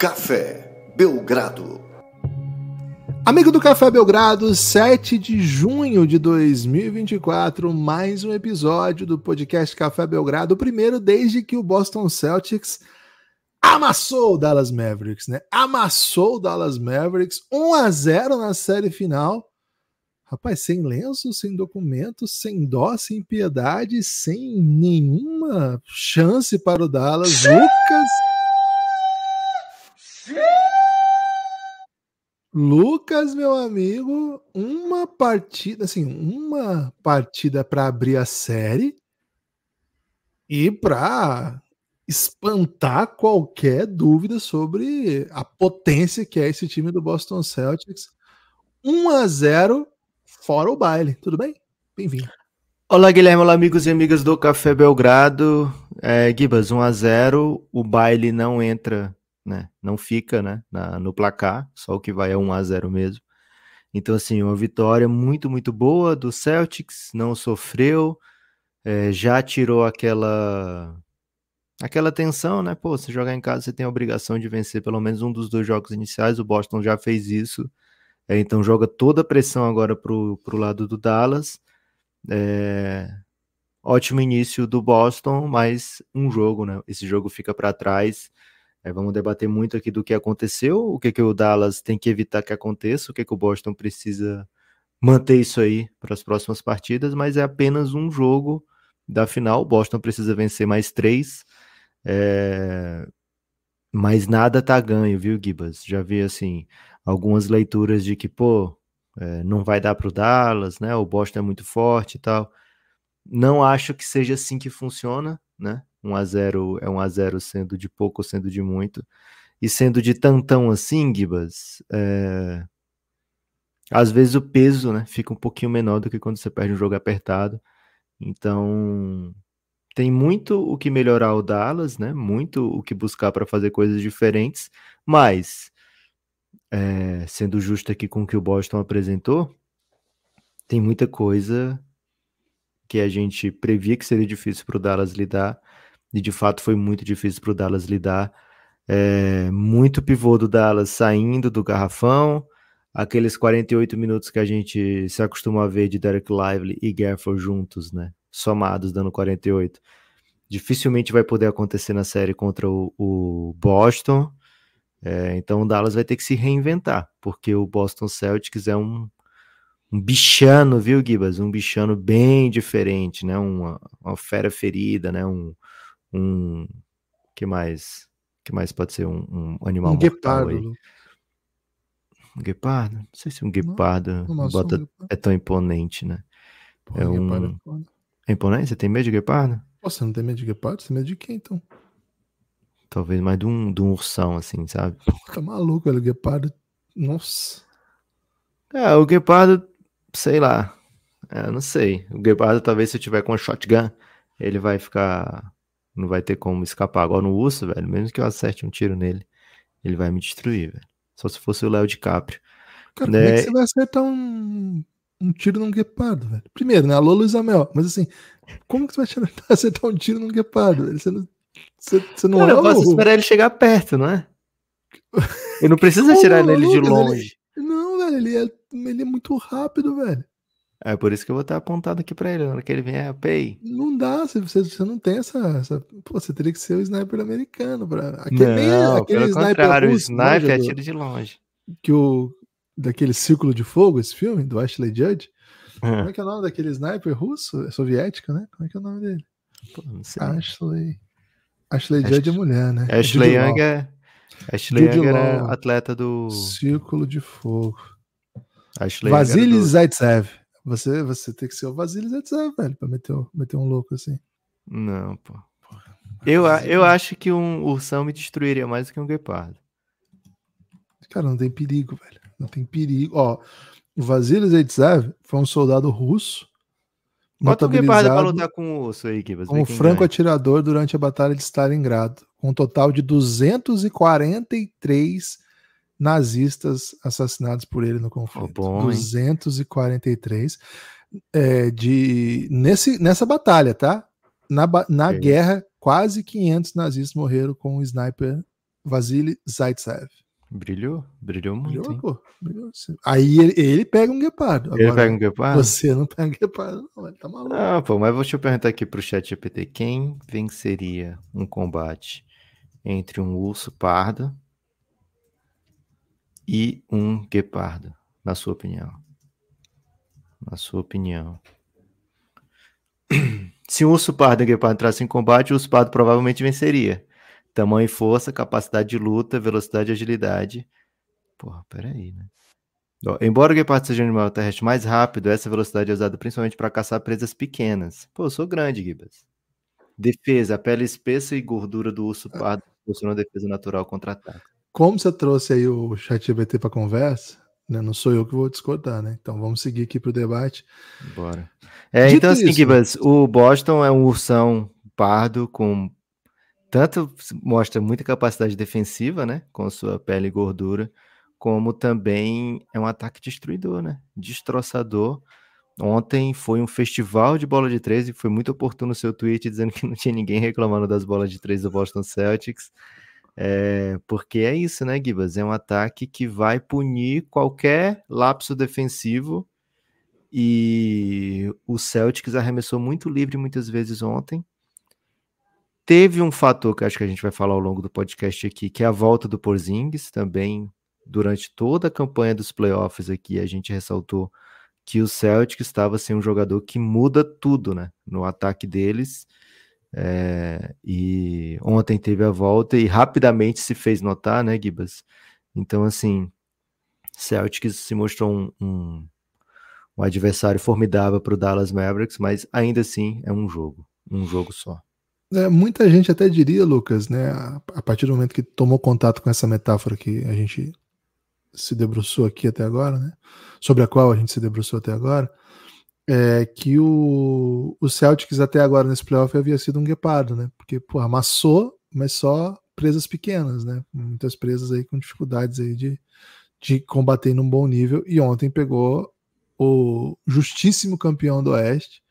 Café Belgrado. Amigo do Café Belgrado, 7 de junho de 2024, mais um episódio do podcast Café Belgrado, o primeiro desde que o Boston Celtics amassou o Dallas Mavericks, né? Amassou o Dallas Mavericks 1 a 0 na série final. Rapaz, sem lenço, sem documento, sem dó, sem piedade, sem nenhuma chance para o Dallas. Lucas Lucas, meu amigo, uma partida, assim, uma partida para abrir a série e para espantar qualquer dúvida sobre a potência que é esse time do Boston Celtics. 1 a 0 fora o baile. Tudo bem? Bem-vindo. Olá, Guilherme. Olá, amigos e amigas do Café Belgrado. É, Gibas, 1 a 0 O baile não entra né? Não fica, né? Na, no placar, só o que vai é 1 a 0 mesmo. Então, assim, uma vitória muito, muito boa do Celtics, não sofreu, é, já tirou aquela aquela tensão, né? Pô, se jogar em casa, você tem a obrigação de vencer pelo menos um dos dois jogos iniciais. O Boston já fez isso, é, então joga toda a pressão agora pro, pro lado do Dallas. É, ótimo início do Boston, mas um jogo, né? Esse jogo fica para trás. Aí vamos debater muito aqui do que aconteceu, o que, que o Dallas tem que evitar que aconteça, o que, que o Boston precisa manter isso aí para as próximas partidas, mas é apenas um jogo da final. O Boston precisa vencer mais três. É... Mas nada tá ganho, viu, Gibas? Já vi assim algumas leituras de que, pô, é, não vai dar para o Dallas, né? O Boston é muito forte e tal. Não acho que seja assim que funciona, né? Um a zero é um a zero sendo de pouco ou sendo de muito. E sendo de tantão assim, Gibas, é... às vezes o peso né, fica um pouquinho menor do que quando você perde um jogo apertado. Então, tem muito o que melhorar o Dallas, né? Muito o que buscar para fazer coisas diferentes, mas é, sendo justo aqui com o que o Boston apresentou, tem muita coisa que a gente previa que seria difícil para o Dallas lidar e de fato foi muito difícil para o Dallas lidar. É, muito pivô do Dallas saindo do garrafão. Aqueles 48 minutos que a gente se acostuma a ver de Derek Lively e Gafford juntos, né? Somados, dando 48. Dificilmente vai poder acontecer na série contra o, o Boston. É, então o Dallas vai ter que se reinventar, porque o Boston Celtics é um, um bichano, viu, Gibas? Um bichano bem diferente, né? Uma, uma fera ferida, né? Um, um. que mais? que mais pode ser um, um animal um guepardo. Aí? Né? Um guepardo? Não sei se um guepardo, não, bota, um guepardo. é tão imponente, né? é um. É, é imponente? Você tem medo de guepardo? Você não tem medo de guepardo? Você tem medo de quem, então? Talvez mais de um, de um ursão, assim, sabe? Porra, tá maluco, velho. O guepardo. Nossa. É, o guepardo, sei lá. eu é, não sei. O guepardo, talvez se eu tiver com uma shotgun, ele vai ficar não vai ter como escapar. Agora no urso, velho, mesmo que eu acerte um tiro nele, ele vai me destruir, velho. Só se fosse o Léo DiCaprio. Cara, né? como é que né? você vai acertar um, um tiro num guepardo, velho? Primeiro, né? Alô, Luiz Amel. Mas assim, como que você vai acertar um tiro num guepardo, velho? Você não, você, você não Cara, é eu posso ou... esperar ele chegar perto, não é? Eu não preciso atirar nele de longe. Ele... É- não, velho, ele é, ele é muito rápido, velho. É por isso que eu vou estar apontado aqui pra ele, na hora que ele vier, pay. Não dá, você, você não tem essa, essa. Pô, você teria que ser o sniper americano. Pra... Aquele, não, aquele pelo sniper contrário, russo, o né, sniper é tiro de longe. Que o. Daquele Círculo de Fogo, esse filme, do Ashley Judd. É. Como é que é o nome daquele sniper russo? É soviético, né? Como é que é o nome dele? Pô, não sei. Ashley. Ashley Judd é mulher, né? Ashley Young é. Ashley Young era atleta do. Círculo de Fogo. Ashley Vasily do... Zaitsev. Você, você tem que ser o Vasilis Zetsé, velho, pra meter, meter um louco assim. Não, pô. Porra. Eu, eu acho que um ursão me destruiria mais do que um guepardo. Cara, não tem perigo, velho. Não tem perigo. Ó, o Vasilis Zaitsev foi um soldado russo. Bota o guepardo pra lutar com o urso aí, que você Um franco ganha. atirador durante a Batalha de Stalingrado. Com um total de 243 nazistas assassinados por ele no conflito. Oh, bom, 243 é, de nesse, nessa batalha, tá? Na, na guerra, quase 500 nazistas morreram com o sniper Vasily Zaitsev. Brilhou, brilhou muito. Brilhou, pô, brilhou. Aí ele, ele, pega um guepardo. Agora, ele pega um guepardo? Você não pega um guepardo, não, ele tá maluco. Ah, pô, mas deixa eu perguntar aqui pro chat GPT: quem venceria um combate entre um urso pardo e um guepardo, na sua opinião? Na sua opinião. Se um urso pardo e um guepardo entrassem em combate, o urso pardo provavelmente venceria. Tamanho e força, capacidade de luta, velocidade e agilidade. Porra, peraí, né? embora o guepardo seja um animal terrestre mais rápido, essa velocidade é usada principalmente para caçar presas pequenas. Pô, eu sou grande, Gibas. Defesa, a pele espessa e gordura do urso pardo proporcionam defesa natural contra ataques. Como você trouxe aí o chat GPT para conversa, né, não sou eu que vou discordar, né? Então vamos seguir aqui para o debate. Bora. É, então, assim, isso, o Boston é um ursão pardo com tanto mostra muita capacidade defensiva, né? Com sua pele e gordura, como também é um ataque destruidor, né? Destroçador. Ontem foi um festival de bola de três e foi muito oportuno o seu tweet dizendo que não tinha ninguém reclamando das bolas de três do Boston Celtics. É, porque é isso, né, Gibas? É um ataque que vai punir qualquer lapso defensivo. E o Celtics arremessou muito livre muitas vezes ontem. Teve um fator que acho que a gente vai falar ao longo do podcast aqui, que é a volta do Porzingis também. Durante toda a campanha dos playoffs aqui, a gente ressaltou que o Celtic estava sem assim, um jogador que muda tudo, né? No ataque deles. É, e ontem teve a volta e rapidamente se fez notar, né, Gibas? Então, assim, Celtics se mostrou um, um, um adversário formidável para o Dallas Mavericks, mas ainda assim é um jogo, um jogo só. É, muita gente até diria, Lucas, né, a partir do momento que tomou contato com essa metáfora que a gente se debruçou aqui até agora, né, sobre a qual a gente se debruçou até agora, é, que o, o Celtics até agora nesse playoff havia sido um guepardo, né? Porque, pô, amassou, mas só presas pequenas, né? Muitas presas aí com dificuldades aí de, de combater num bom nível. E ontem pegou o justíssimo campeão do Oeste.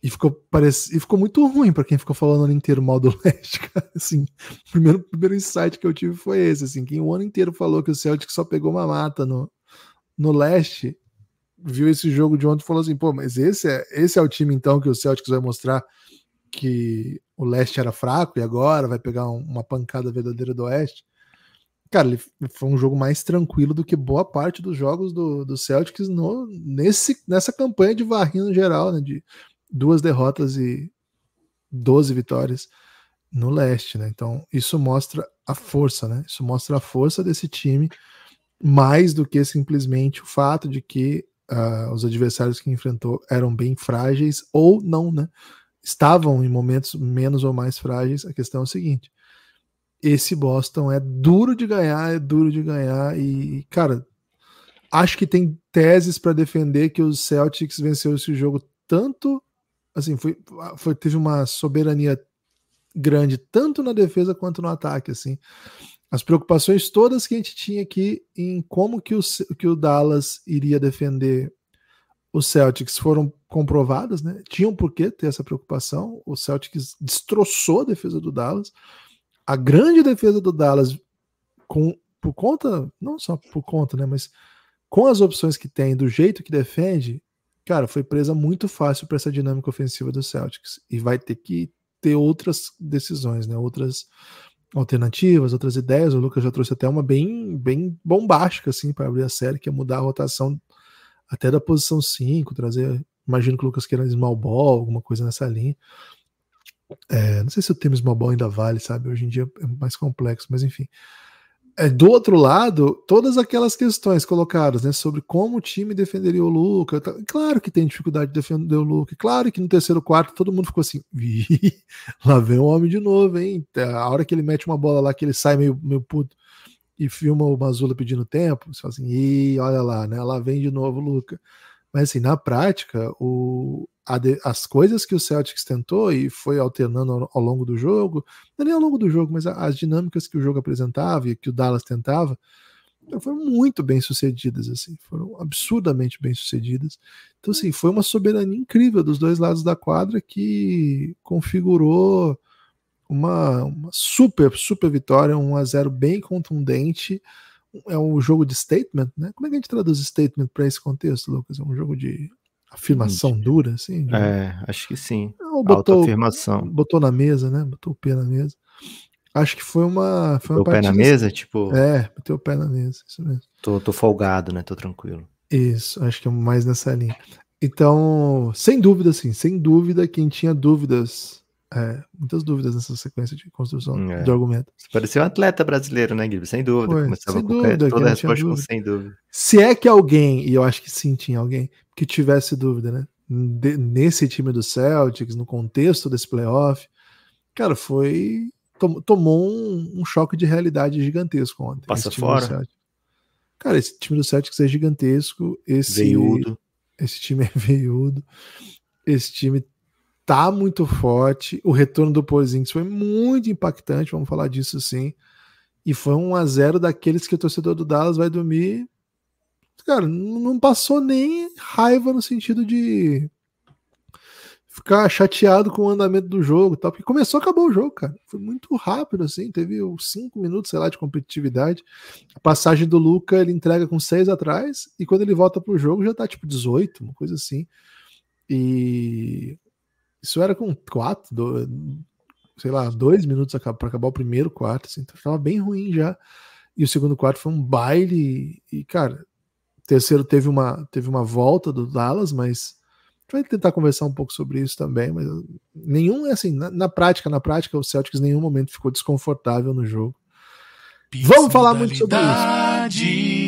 E ficou, parece, e ficou muito ruim para quem ficou falando o ano inteiro mal do Leste, cara. Assim, o primeiro, primeiro insight que eu tive foi esse, assim, quem o ano inteiro falou que o Celtic só pegou uma mata no, no Leste, viu esse jogo de ontem e falou assim: pô, mas esse é, esse é o time então que o Celtics vai mostrar que o leste era fraco e agora vai pegar um, uma pancada verdadeira do oeste. Cara, ele foi um jogo mais tranquilo do que boa parte dos jogos do, do Celtics no, nesse, nessa campanha de varrinho geral, né, de duas derrotas e 12 vitórias no leste, né? Então, isso mostra a força, né? Isso mostra a força desse time mais do que simplesmente o fato de que uh, os adversários que enfrentou eram bem frágeis ou não, né? Estavam em momentos menos ou mais frágeis. A questão é o seguinte: esse Boston é duro de ganhar, é duro de ganhar e, cara, acho que tem teses para defender que o Celtics venceu esse jogo tanto assim, foi, foi teve uma soberania grande tanto na defesa quanto no ataque, assim as preocupações todas que a gente tinha aqui em como que o, que o Dallas iria defender o Celtics foram comprovadas, né? Tinham por que ter essa preocupação. O Celtics destroçou a defesa do Dallas. A grande defesa do Dallas, com, por conta, não só por conta, né? Mas com as opções que tem, do jeito que defende, cara, foi presa muito fácil para essa dinâmica ofensiva do Celtics. E vai ter que ter outras decisões, né? Outras alternativas, outras ideias. O Lucas já trouxe até uma bem, bem bombástica assim para abrir a série, que é mudar a rotação até da posição 5, trazer, imagino que o Lucas queira small ball, alguma coisa nessa linha. É, não sei se o termo small ball ainda vale, sabe? Hoje em dia é mais complexo, mas enfim. É, do outro lado, todas aquelas questões colocadas, né, sobre como o time defenderia o Luca. Tá, claro que tem dificuldade de defender o Luca. Claro que no terceiro quarto todo mundo ficou assim, lá vem o homem de novo, hein? Tá, a hora que ele mete uma bola lá que ele sai meio, meio puto e filma o Mazula pedindo tempo, você fala assim, e olha lá, né? Lá vem de novo o Luca. Mas assim, na prática, o, as coisas que o Celtics tentou e foi alternando ao, longo do jogo, não é nem ao longo do jogo, mas as dinâmicas que o jogo apresentava e que o Dallas tentava, então, foram muito bem sucedidas, assim, foram absurdamente bem sucedidas. Então, assim, foi uma soberania incrível dos dois lados da quadra que configurou uma, uma super, super vitória, um a zero bem contundente é um jogo de statement, né? Como é que a gente traduz statement para esse contexto, Lucas? É um jogo de afirmação dura, assim? De... É, acho que sim. Ou botou, afirmação. Botou na mesa, né? Botou o pé na mesa. Acho que foi uma. Foi uma o pé na mesa, tipo. É, meteu o pé na mesa, isso mesmo. Tô, tô folgado, né? Tô tranquilo. Isso, acho que é mais nessa linha. Então, sem dúvida, sim, sem dúvida, quem tinha dúvidas é, muitas dúvidas nessa sequência de construção é. argumentos argumento. Você parecia um atleta brasileiro, né, Guilherme? Sem dúvida. Foi, Começava sem com dúvida, toda a resposta com sem dúvida. Se é que alguém, e eu acho que sim, tinha alguém, que tivesse dúvida, né? De, nesse time do Celtics, no contexto desse playoff, cara, foi. Tom, tomou um, um, choque de realidade gigantesco ontem. Passa fora. Cara, esse time do Celtics é gigantesco. Esse, veiudo. Esse time é veiudo. Esse time tá muito forte. O retorno do Porzingis foi muito impactante, vamos falar disso sim. E foi um a zero daqueles que o torcedor do Dallas vai dormir. Cara, não passou nem raiva no sentido de ficar chateado com o andamento do jogo tal, porque começou, acabou o jogo, cara. Foi muito rápido, assim, teve cinco minutos, sei lá, de competitividade. A passagem do Luca, ele entrega com seis atrás, e quando ele volta pro jogo já tá tipo 18, uma coisa assim. E isso era com quatro, dois, sei lá, dois minutos para acabar o primeiro quarto, assim, então tava bem ruim já. E o segundo quarto foi um baile. E, cara, terceiro teve uma, teve uma volta do Dallas, mas a gente vai tentar conversar um pouco sobre isso também, mas nenhum, assim, na, na prática, na prática, o Celtics em nenhum momento ficou desconfortável no jogo. Vamos falar muito sobre isso.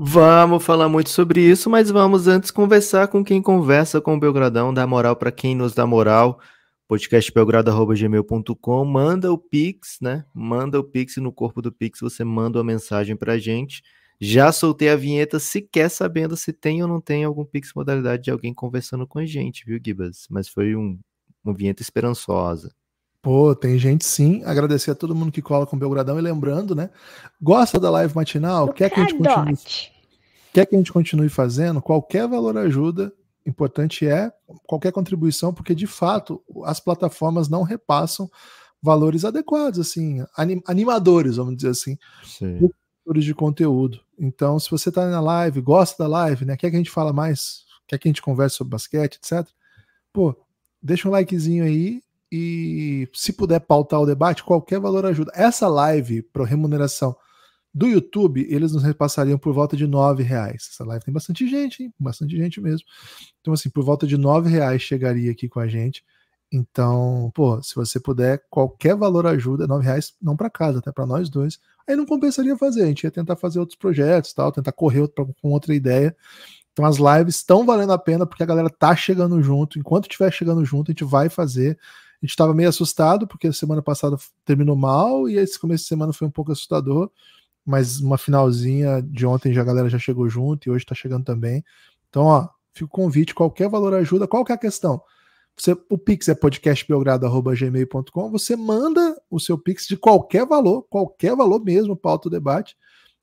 Vamos falar muito sobre isso, mas vamos antes conversar com quem conversa com o Belgradão, dá moral para quem nos dá moral. podcastbelgrado@gmail.com, manda o pix, né? Manda o pix e no corpo do pix você manda uma mensagem pra gente. Já soltei a vinheta, sequer sabendo se tem ou não tem algum pix modalidade de alguém conversando com a gente, viu, Gibas? Mas foi um, uma vinheta esperançosa. Pô, tem gente sim. Agradecer a todo mundo que cola com o Belgradão e lembrando, né? Gosta da live matinal? quer que, a gente continue, quer que a gente continue fazendo? Qualquer valor ajuda. Importante é qualquer contribuição, porque de fato as plataformas não repassam valores adequados, assim, anim, animadores, vamos dizer assim, produtores de conteúdo. Então, se você está na live, gosta da live, né? Quer que a gente fala mais? Quer que a gente converse sobre basquete, etc. Pô, deixa um likezinho aí e se puder pautar o debate, qualquer valor ajuda. Essa live para remuneração do YouTube, eles nos repassariam por volta de nove reais. Essa live tem bastante gente, hein? bastante gente mesmo. Então assim, por volta de nove reais chegaria aqui com a gente. Então, pô, se você puder, qualquer valor ajuda, nove reais não para casa, até tá? para nós dois. Aí não compensaria fazer, a gente ia tentar fazer outros projetos, tal, tentar correr com outra ideia. Então as lives estão valendo a pena porque a galera tá chegando junto. Enquanto estiver chegando junto, a gente vai fazer a gente estava meio assustado, porque semana passada terminou mal, e esse começo de semana foi um pouco assustador, mas uma finalzinha de ontem já a galera já chegou junto e hoje está chegando também. Então, ó, fica o convite, qualquer valor ajuda, qual que é a questão? Você, o Pix é podcastbelgrado.gmail.com, você manda o seu Pix de qualquer valor, qualquer valor mesmo, pauta o debate.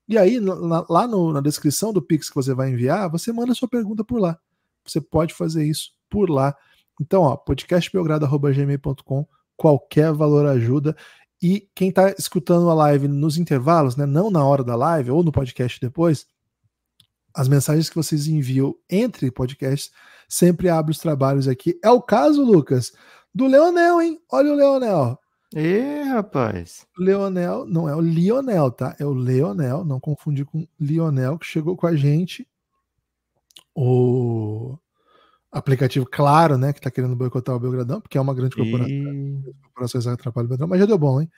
E aí, na, lá no, na descrição do Pix que você vai enviar, você manda sua pergunta por lá. Você pode fazer isso por lá. Então, ó, podcastbelgrado.gmail.com, qualquer valor ajuda. E quem está escutando a live nos intervalos, né, não na hora da live ou no podcast depois, as mensagens que vocês enviam entre podcasts sempre abre os trabalhos aqui. É o caso, Lucas, do Leonel, hein? Olha o Leonel. Ê, rapaz. Leonel, não é o Lionel, tá? É o Leonel, não confundir com Lionel, que chegou com a gente. O aplicativo, claro, né, que está querendo boicotar o Belgradão, porque é uma grande corporação. E... Corporações atrapalham o Belgradão, mas já deu bom, hein?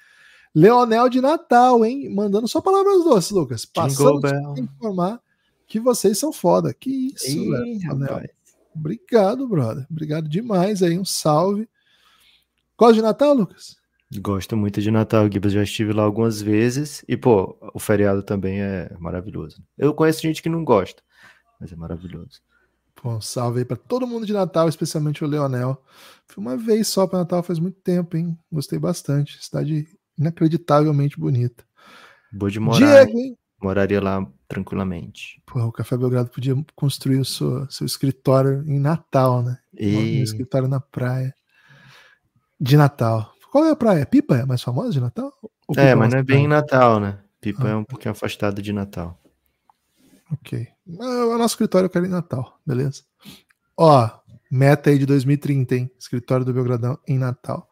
Leonel de Natal, hein? Mandando só palavras doces, Lucas. Passando a informar que vocês são foda. Que isso, Ei, Leonel. Obrigado, brother. Obrigado demais aí. Um salve. Gosta de Natal, Lucas? Gosto muito de Natal, Gibas. Já estive lá algumas vezes. E, pô, o feriado também é maravilhoso. Eu conheço gente que não gosta, mas é maravilhoso. Pô, um salve aí pra todo mundo de Natal, especialmente o Leonel. Fui uma vez só para Natal faz muito tempo, hein? Gostei bastante. Cidade inacreditavelmente bonita. Boa de morar. Diego, hein? Moraria lá tranquilamente. Pô, o Café Belgrado podia construir o seu, seu escritório em Natal, né? E... Um escritório na praia. De Natal. Qual é a praia? Pipa é mais famosa de Natal? É, é, mas não é bem Natal, né? Pipa ah, é um pouquinho afastada de Natal. Ok. Ah, o nosso escritório eu quero em Natal, beleza? Ó, meta aí de 2030, hein? Escritório do Belgradão em Natal.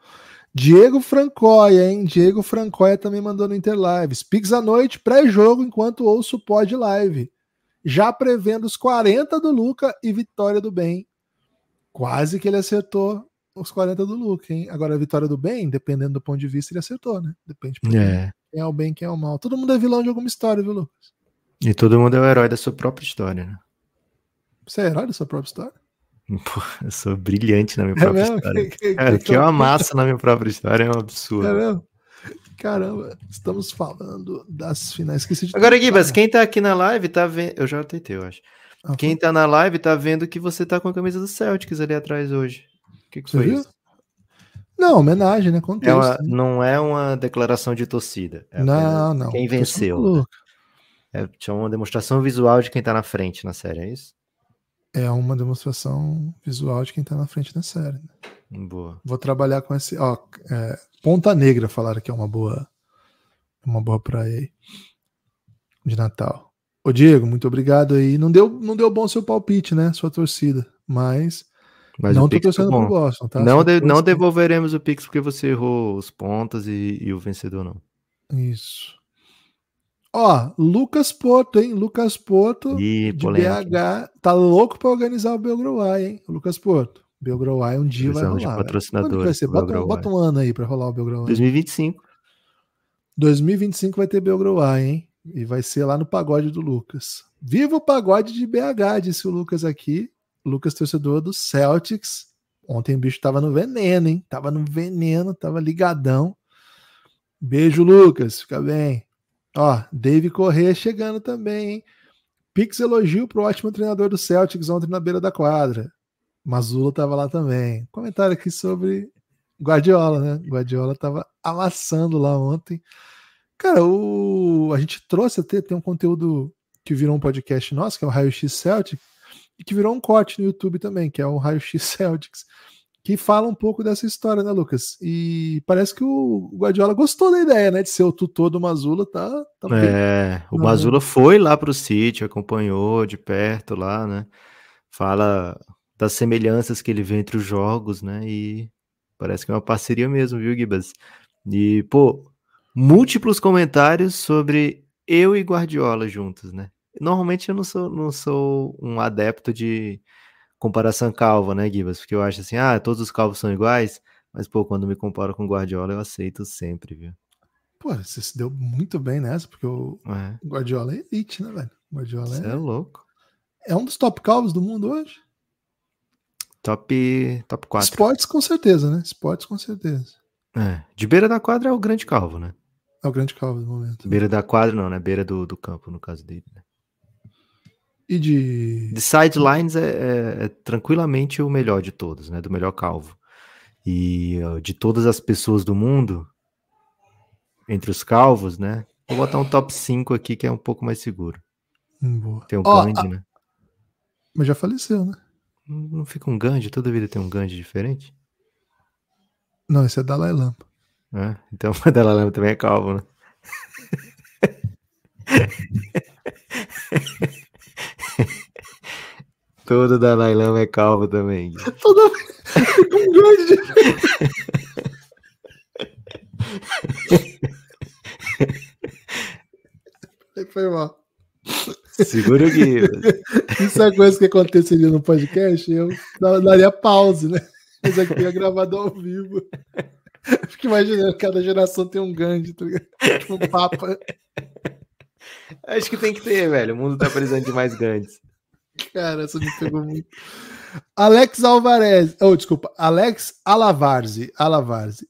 Diego Francoia, hein? Diego Francoia também mandou no Interlives. Pix à noite, pré-jogo, enquanto ouço o pod live. Já prevendo os 40 do Luca e vitória do bem. Quase que ele acertou os 40 do Luca, hein? Agora a vitória do bem, dependendo do ponto de vista, ele acertou, né? Depende é. quem é o bem, quem é o mal. Todo mundo é vilão de alguma história, viu, Lucas? E todo mundo é o herói da sua própria história, né? Você é herói da sua própria história? Pô, eu sou brilhante na minha é própria história. Cara, que, que eu amasso na minha própria história é um absurdo. É mesmo? Caramba, estamos falando das finais. Esqueci de Agora, Gibas, quem tá aqui na live tá vendo. Eu já tentei, eu acho. Ah, quem tá na live tá vendo que você tá com a camisa do Celtics ali atrás hoje. O que, que foi viu? isso? Não, homenagem, né? Contexto, é uma, né? Não é uma declaração de torcida. É não, não. Quem venceu. Né? É tinha uma demonstração visual de quem tá na frente na série, é isso? É uma demonstração visual de quem tá na frente na série. Né? Boa. Vou trabalhar com esse. Ó, é, Ponta Negra falaram que é uma boa. Uma boa praia aí. De Natal. Ô Diego, muito obrigado aí. Não deu, não deu bom seu palpite, né? Sua torcida. Mas. Mas não tô torcendo pro Boston, tá? Não, de, não devolveremos o Pix porque você errou os pontas e, e o vencedor não. Isso. Ó, Lucas Porto, hein? Lucas Porto de BH tá louco para organizar o Belgrouai, hein? Lucas Porto. Belgrouai um dia Precisamos vai rolar. patrocinador. Vai ser? Bota, bota, um ano aí para rolar o Belgrouai. 2025. 2025 vai ter Belgrouai, hein? E vai ser lá no pagode do Lucas. Viva o pagode de BH, disse o Lucas aqui. Lucas, torcedor do Celtics. Ontem o bicho tava no veneno, hein? Tava no veneno, tava ligadão. Beijo, Lucas. Fica bem. Ó, Dave Corrêa chegando também, hein? Pix elogio pro ótimo treinador do Celtics ontem na beira da quadra. Mazula estava lá também. Comentário aqui sobre Guardiola, né? Guardiola estava amassando lá ontem. Cara, o... a gente trouxe até tem um conteúdo que virou um podcast nosso, que é o Raio X Celtics, e que virou um corte no YouTube também, que é o Raio X Celtics que fala um pouco dessa história, né, Lucas? E parece que o Guardiola gostou da ideia, né, de ser o tutor do Mazula, tá? tá é, o Mazula foi lá para o City, acompanhou de perto lá, né? Fala das semelhanças que ele vê entre os jogos, né? E parece que é uma parceria mesmo, viu, Gibas? E, pô, múltiplos comentários sobre eu e Guardiola juntos, né? Normalmente eu não sou, não sou um adepto de comparação calva, né, Gibas? Porque eu acho assim, ah, todos os calvos são iguais, mas, pô, quando me comparo com Guardiola, eu aceito sempre, viu? Pô, você se deu muito bem nessa, porque o é. Guardiola é elite, né, velho? O Guardiola é... é louco. É um dos top calvos do mundo hoje? Top, top 4. Esportes, com certeza, né? Esportes, com certeza. É. De beira da quadra é o grande calvo, né? É o grande calvo do momento. Beira da quadra, não, né? Beira do, do campo, no caso dele, né? E de. De sidelines é, é, é, tranquilamente o melhor de todos, né? Do melhor calvo. E de todas as pessoas do mundo, entre os calvos, né? Vou botar um top 5 aqui que é um pouco mais seguro. Hum, boa. Tem um oh, Gandhi, a... né? Mas já faleceu, né? Não fica um Gandhi? Toda vida tem um Gandhi diferente? Não, esse é Dalai Lama. É, então o Dalai Lama também é calvo, né? Todo Dalai Lama é calvo também. Todo... um grande. Foi mal. Segura o Gui. Isso é coisa que aconteceria no podcast, eu daria pause, né? Mas aqui é gravado ao vivo. Eu fico imaginando, cada geração tem um grande, tá ligado? Tipo um Papa. Acho que tem que ter, velho. O mundo tá precisando de mais grandes. Cara, essa me pegou muito. Alex Alvarez. Oh, desculpa. Alex Alavarze. Alavarze.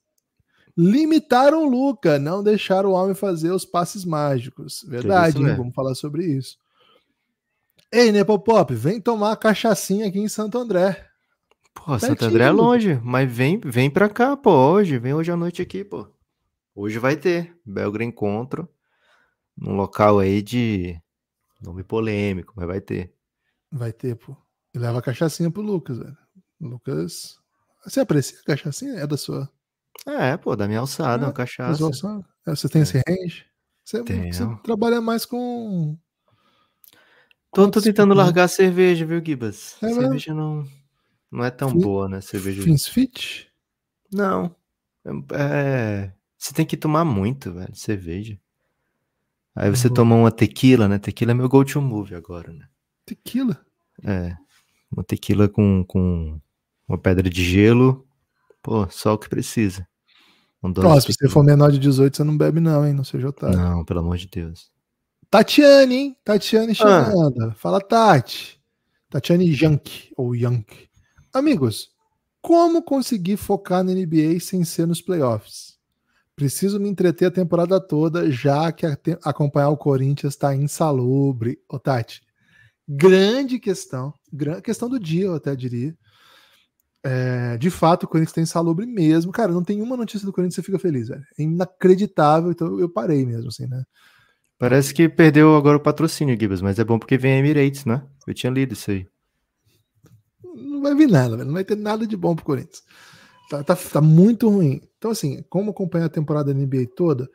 Limitaram o Luca, não deixaram o homem fazer os passes mágicos. Verdade, é vamos falar sobre isso. Ei, Nepopop, vem tomar a cachaçinha aqui em Santo André. Pô, Pertinho. Santo André é longe, mas vem, vem pra cá, pô, hoje. Vem hoje à noite aqui, pô. Hoje vai ter Belgra Encontro, num local aí de nome polêmico, mas vai ter. Vai ter, pô. E leva a cachaçinha pro Lucas, velho. Lucas. Você aprecia a cachaçinha? É da sua. É, pô, da minha alçada, é, uma cachaça. Alçada. É, você tem esse é. range? Você, você trabalha mais com. Tô, tô tentando né? largar a cerveja, viu, Gibas? É, cerveja não, não é tão boa, né? Cerveja. Fins fit? Não. É... Você tem que tomar muito, velho, cerveja. Aí você uhum. toma uma tequila, né? Tequila é meu go-to move agora, né? Tequila? É. Uma tequila com, com uma pedra de gelo. Pô, só o que precisa. Um se você for menor de 18, você não bebe, não, hein? Não seja otário. Não, pelo amor de Deus. Tatiane, hein? Tatiane ah. chegando. Ah. Fala, Tati. Tatiane Junk ou Yank. Amigos, como conseguir focar na NBA sem ser nos playoffs? Preciso me entreter a temporada toda, já que a te acompanhar o Corinthians está insalubre. Ô, Tati, Grande questão, grande questão do dia, eu até diria. É, de fato, o Corinthians tem tá salubre mesmo. Cara, não tem uma notícia do Corinthians você fica feliz, velho. É inacreditável, então eu parei mesmo, assim, né? Parece que perdeu agora o patrocínio, Gibas. mas é bom porque vem a Emirates, né? Eu tinha lido isso aí. Não vai vir nada, velho. Não vai ter nada de bom pro Corinthians. Tá, tá, tá muito ruim. Então, assim, como acompanhar a temporada da NBA toda,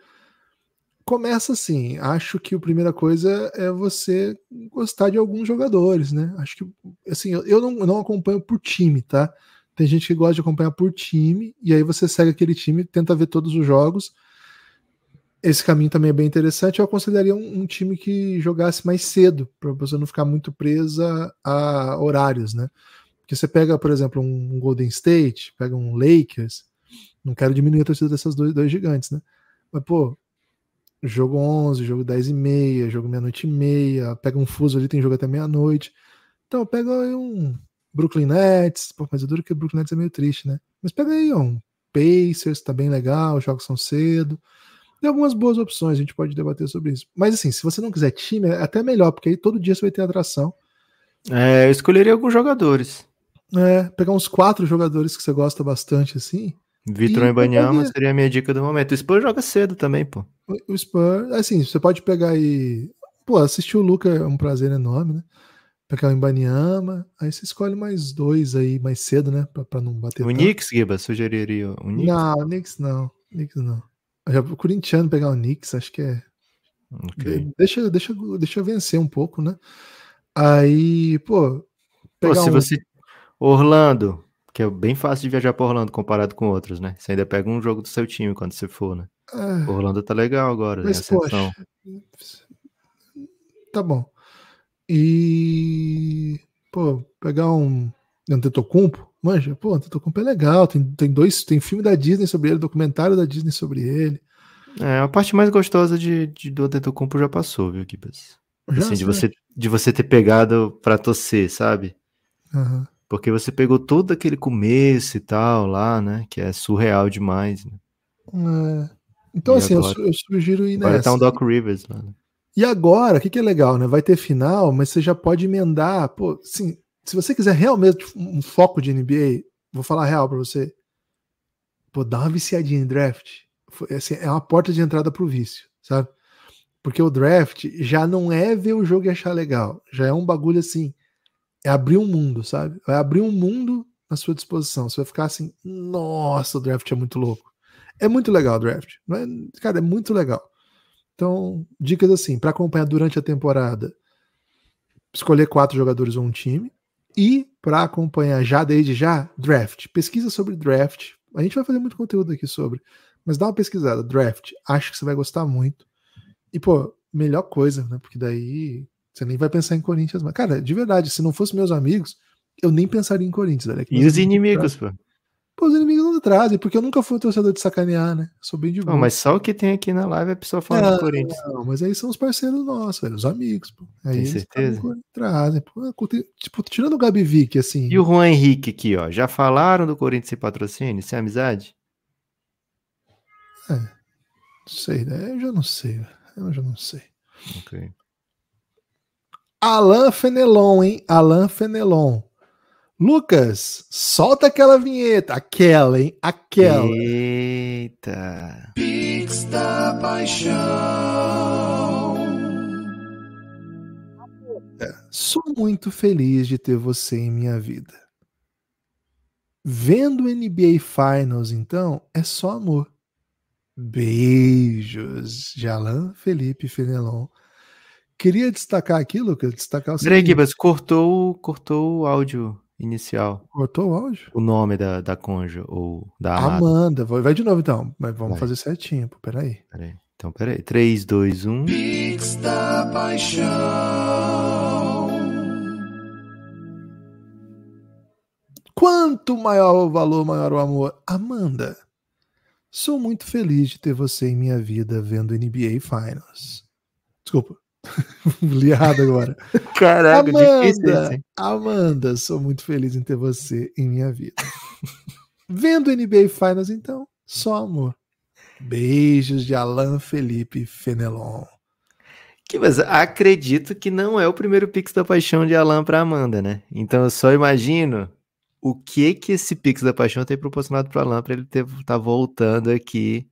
começa assim. Acho que a primeira coisa é você gostar de alguns jogadores, né? Acho que, assim, eu não, eu não acompanho por time, tá? Tem gente que gosta de acompanhar por time, e aí você segue aquele time, tenta ver todos os jogos. Esse caminho também é bem interessante. Eu aconselharia um, um time que jogasse mais cedo, para você não ficar muito presa a horários, né? Porque você pega, por exemplo, um, Golden State, pega um Lakers. Não quero diminuir a torcida dessas dois, dois gigantes, né? Mas, pô, jogo 11, jogo 10 e meia, jogo meia-noite e meia, pega um fuso ali, tem jogo até meia-noite. Então, pega aí um Brooklyn Nets, pô, mas dura duro que o Brooklyn Nets é meio triste, né? Mas pega aí um Pacers, tá bem legal, os jogos são cedo. Tem algumas boas opções, a gente pode debater sobre isso. Mas assim, se você não quiser time, é até melhor, porque aí todo dia você vai ter atração. É, eu escolheria alguns jogadores. É, pegar uns quatro jogadores que você gosta bastante, assim, Vitor Banhama seria a minha dica do momento. O Spurs joga cedo também, pô. O Spurs, assim, você pode pegar aí. Pô, assistir o Luca é um prazer enorme, né? Pegar o Embanyama, aí você escolhe mais dois aí mais cedo, né? Pra, pra não bater. O tanto. Knicks, Giba, sugeriria o Knicks? Não, o Knicks não. O Knicks não. Já, o Corinthians pegar o Knicks, acho que é. Ok. De, deixa, deixa, deixa eu vencer um pouco, né? Aí, pô. Pegar pô, se um... você. Orlando, que é bem fácil de viajar para Orlando comparado com outros, né? Você ainda pega um jogo do seu time quando você for, né? É. Orlando tá legal agora, né? mas, né? Poxa, tá bom. E pô, pegar um Antetokounmpo, manja, pô, Antetokounmpo é legal, tem, tem dois, tem filme da Disney sobre ele, documentário da Disney sobre ele. É, a parte mais gostosa de, de do Antetokounmpo já passou, viu, Kibas? Assim, de, você, de você ter pegado pra torcer, sabe? Aham. Uhum. Porque você pegou todo aquele começo e tal lá, né? Que é surreal demais, né? É. Então, e assim, agora... eu, eu, sugiro ir nessa. Vai tá um Doc Rivers mano. E agora, o que, que é legal, né? Vai ter final, mas você já pode emendar. Pô, sim, se você quiser realmente tipo, um foco de NBA, vou falar real para você. Pô, dá uma viciadinha em draft. Foi, assim, é uma porta de entrada pro vício, sabe? Porque o draft já não é ver o jogo e achar legal. Já é um bagulho assim é abrir um mundo, sabe? Vai abrir um mundo à sua disposição. Você vai ficar assim, nossa, o draft é muito louco. É muito legal o draft. Né? Cara, é muito legal. Então, dicas assim, para acompanhar durante a temporada, escolher quatro jogadores ou um time. E para acompanhar já desde já, draft. Pesquisa sobre draft. A gente vai fazer muito conteúdo aqui sobre. Mas dá uma pesquisada, draft. Acho que você vai gostar muito. E, pô, melhor coisa, né? Porque daí você nem vai pensar em Corinthians, mas, cara, de verdade, se não fosse meus amigos, eu nem pensaria em Corinthians, Alex. É e os inimigos, pô? Pô, os inimigos não trazem, porque eu nunca fui um torcedor de sacanear, né? Sou bem de boa. mas só o que tem aqui na live é a pessoa falando do Corinthians. Não, mas aí são os parceiros nossos, velho, os amigos, pô. Aí tem certeza? Trazem, pô, ah, tipo, tirando o Gabi Vick, assim. E o Juan Henrique aqui, ó. Já falaram do Corinthians sem patrocínio, sem amizade? É. Não sei, né? Eu já não sei, eu já não sei. Ok. Alain Fenelon, hein? Alain Fenelon. Lucas, solta aquela vinheta. Aquela, hein? Aquela. Eita. Pix da Paixão. Sou muito feliz de ter você em minha vida. Vendo NBA Finals, então, é só amor. Beijos de Alain Felipe Fenelon queria destacar aqui, Lucas, destacar o Greg Gibas, cortou, cortou o áudio inicial. Cortou o áudio? O nome da, da conja ou da Amada. Amanda. Vai de novo então, mas vamos vai. fazer certinho, pô, peraí. Peraí. Então, peraí. 3, 2, 1. Pix da paixão. Quanto maior o valor, maior o amor. Amanda, sou muito feliz de ter você em minha vida vendo NBA Finals. Desculpa, Liado agora. Caraca, Amanda, difícil Amanda, sou muito feliz em ter você em minha vida. Vendo NBA Finals, então, só amor. Beijos de Alan Felipe Fenelon. Que, mas acredito que não é o primeiro Pix da Paixão de Alan para Amanda, né? Então eu só imagino o que que esse Pix da Paixão tem proporcionado para Alan para ele ter tá voltando aqui.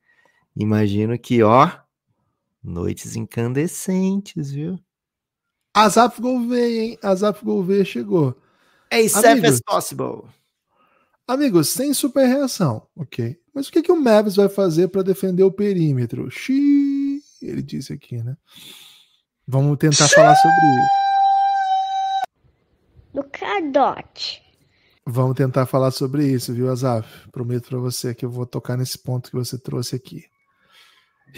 Imagino que, ó, Noites incandescentes, viu? Azaf Gouveia, hein? Azaf Gouveia chegou. É isso, as possible. Amigos, sem super reação, ok. Mas o que, que o Mavis vai fazer para defender o perímetro? Xiii, ele disse aqui, né? Vamos tentar Xiii. falar sobre isso. No cadote. Vamos tentar falar sobre isso, viu, Azaf? Prometo para você que eu vou tocar nesse ponto que você trouxe aqui.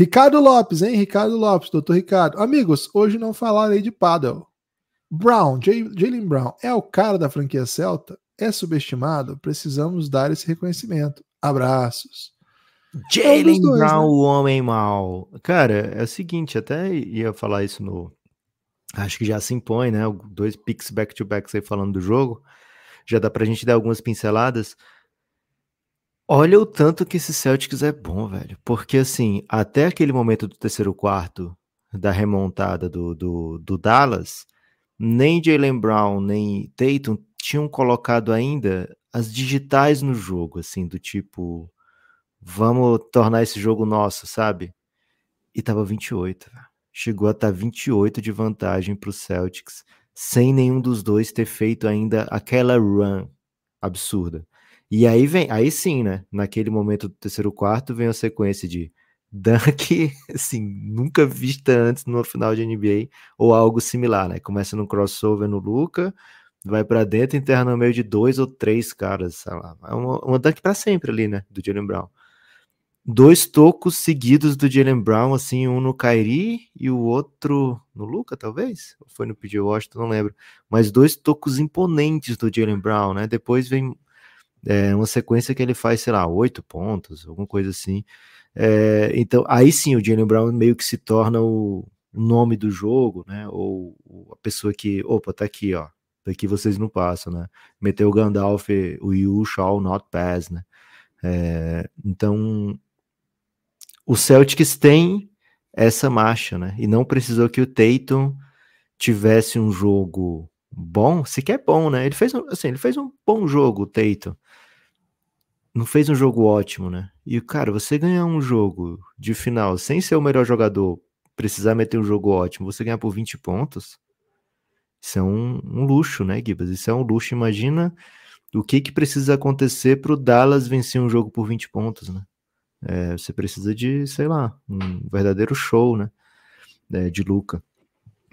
Ricardo Lopes, hein? Ricardo Lopes, doutor Ricardo. Amigos, hoje não falarei de paddle. Brown, Jalen Brown, é o cara da franquia Celta? É subestimado? Precisamos dar esse reconhecimento. Abraços. Jalen Brown, né? o homem mal. Cara, é o seguinte, até ia falar isso no. Acho que já se impõe, né? Dois picks back-to-back aí falando do jogo. Já dá pra gente dar algumas pinceladas. Olha o tanto que esse Celtics é bom, velho. Porque, assim, até aquele momento do terceiro quarto, da remontada do, do, do Dallas, nem Jalen Brown, nem Tatum tinham colocado ainda as digitais no jogo, assim, do tipo, vamos tornar esse jogo nosso, sabe? E tava 28, Chegou a tá estar 28 de vantagem pro Celtics, sem nenhum dos dois ter feito ainda aquela run absurda. E aí vem, aí sim, né? Naquele momento do terceiro quarto vem a sequência de dunk, assim, nunca vista antes no final de NBA ou algo similar, né? Começa no crossover no Luca, vai para dentro, enterra no meio de dois ou três caras, sei lá. É uma, uma dunk para sempre ali, né? Do Jalen Brown. Dois tocos seguidos do Jalen Brown, assim, um no Kyrie e o outro no Luca, talvez? Foi no PJ Washington, não lembro. Mas dois tocos imponentes do Jalen Brown, né? Depois vem é uma sequência que ele faz, sei lá, oito pontos, alguma coisa assim. É, então, aí sim o Jalen Brown meio que se torna o nome do jogo, né? Ou, a pessoa que, opa, tá aqui, ó. Daqui vocês não passam, né? Meteu o Gandalf, o You Shall Not Pass, né? É, então, o Celtics tem essa marcha, né? E não precisou que o Tatum tivesse um jogo bom, sequer bom, né? Ele fez um, assim, ele fez um bom jogo, o Tatum não fez um jogo ótimo, né? E, cara, você ganhar um jogo de final sem ser o melhor jogador, precisar meter um jogo ótimo, você ganhar por 20 pontos, isso é um, um luxo, né, Gibas? Isso é um luxo. Imagina o que, que precisa acontecer para o Dallas vencer um jogo por 20 pontos, né? É, você precisa de, sei lá, um verdadeiro show, né? É, de Luca.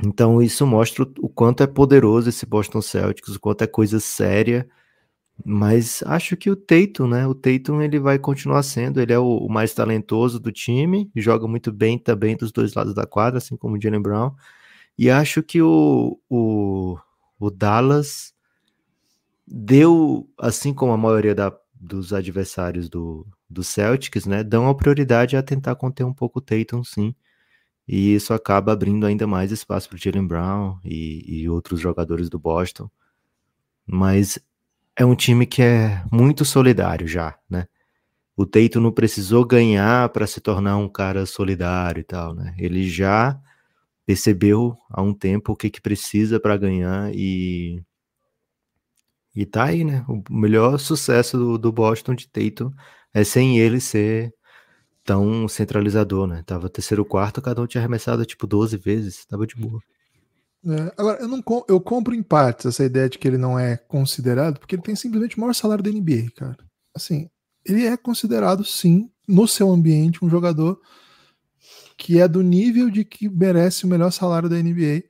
Então isso mostra o quanto é poderoso esse Boston Celtics, o quanto é coisa séria mas acho que o Teito, né? O Tatum ele vai continuar sendo, ele é o, o, mais talentoso do time, joga muito bem também dos dois lados da quadra, assim como o Jalen Brown. E acho que o, o, o Dallas deu, assim como a maioria da, dos adversários do, do Celtics, né? Dão a prioridade a tentar conter um pouco o Tatum, sim. E isso acaba abrindo ainda mais espaço para o Jalen Brown e, e outros jogadores do Boston. Mas é um time que é muito solidário já, né? O Teito não precisou ganhar para se tornar um cara solidário e tal, né? Ele já percebeu há um tempo o que, que precisa para ganhar e e tá aí, né? O melhor sucesso do, do Boston de Teito é sem ele ser tão centralizador, né? Tava terceiro quarto, cada um tinha arremessado tipo 12 vezes, tava de boa. É, agora, eu, não com, eu compro em partes essa ideia de que ele não é considerado, porque ele tem simplesmente o maior salário da NBA, cara. Assim, ele é considerado, sim, no seu ambiente, um jogador que é do nível de que merece o melhor salário da NBA.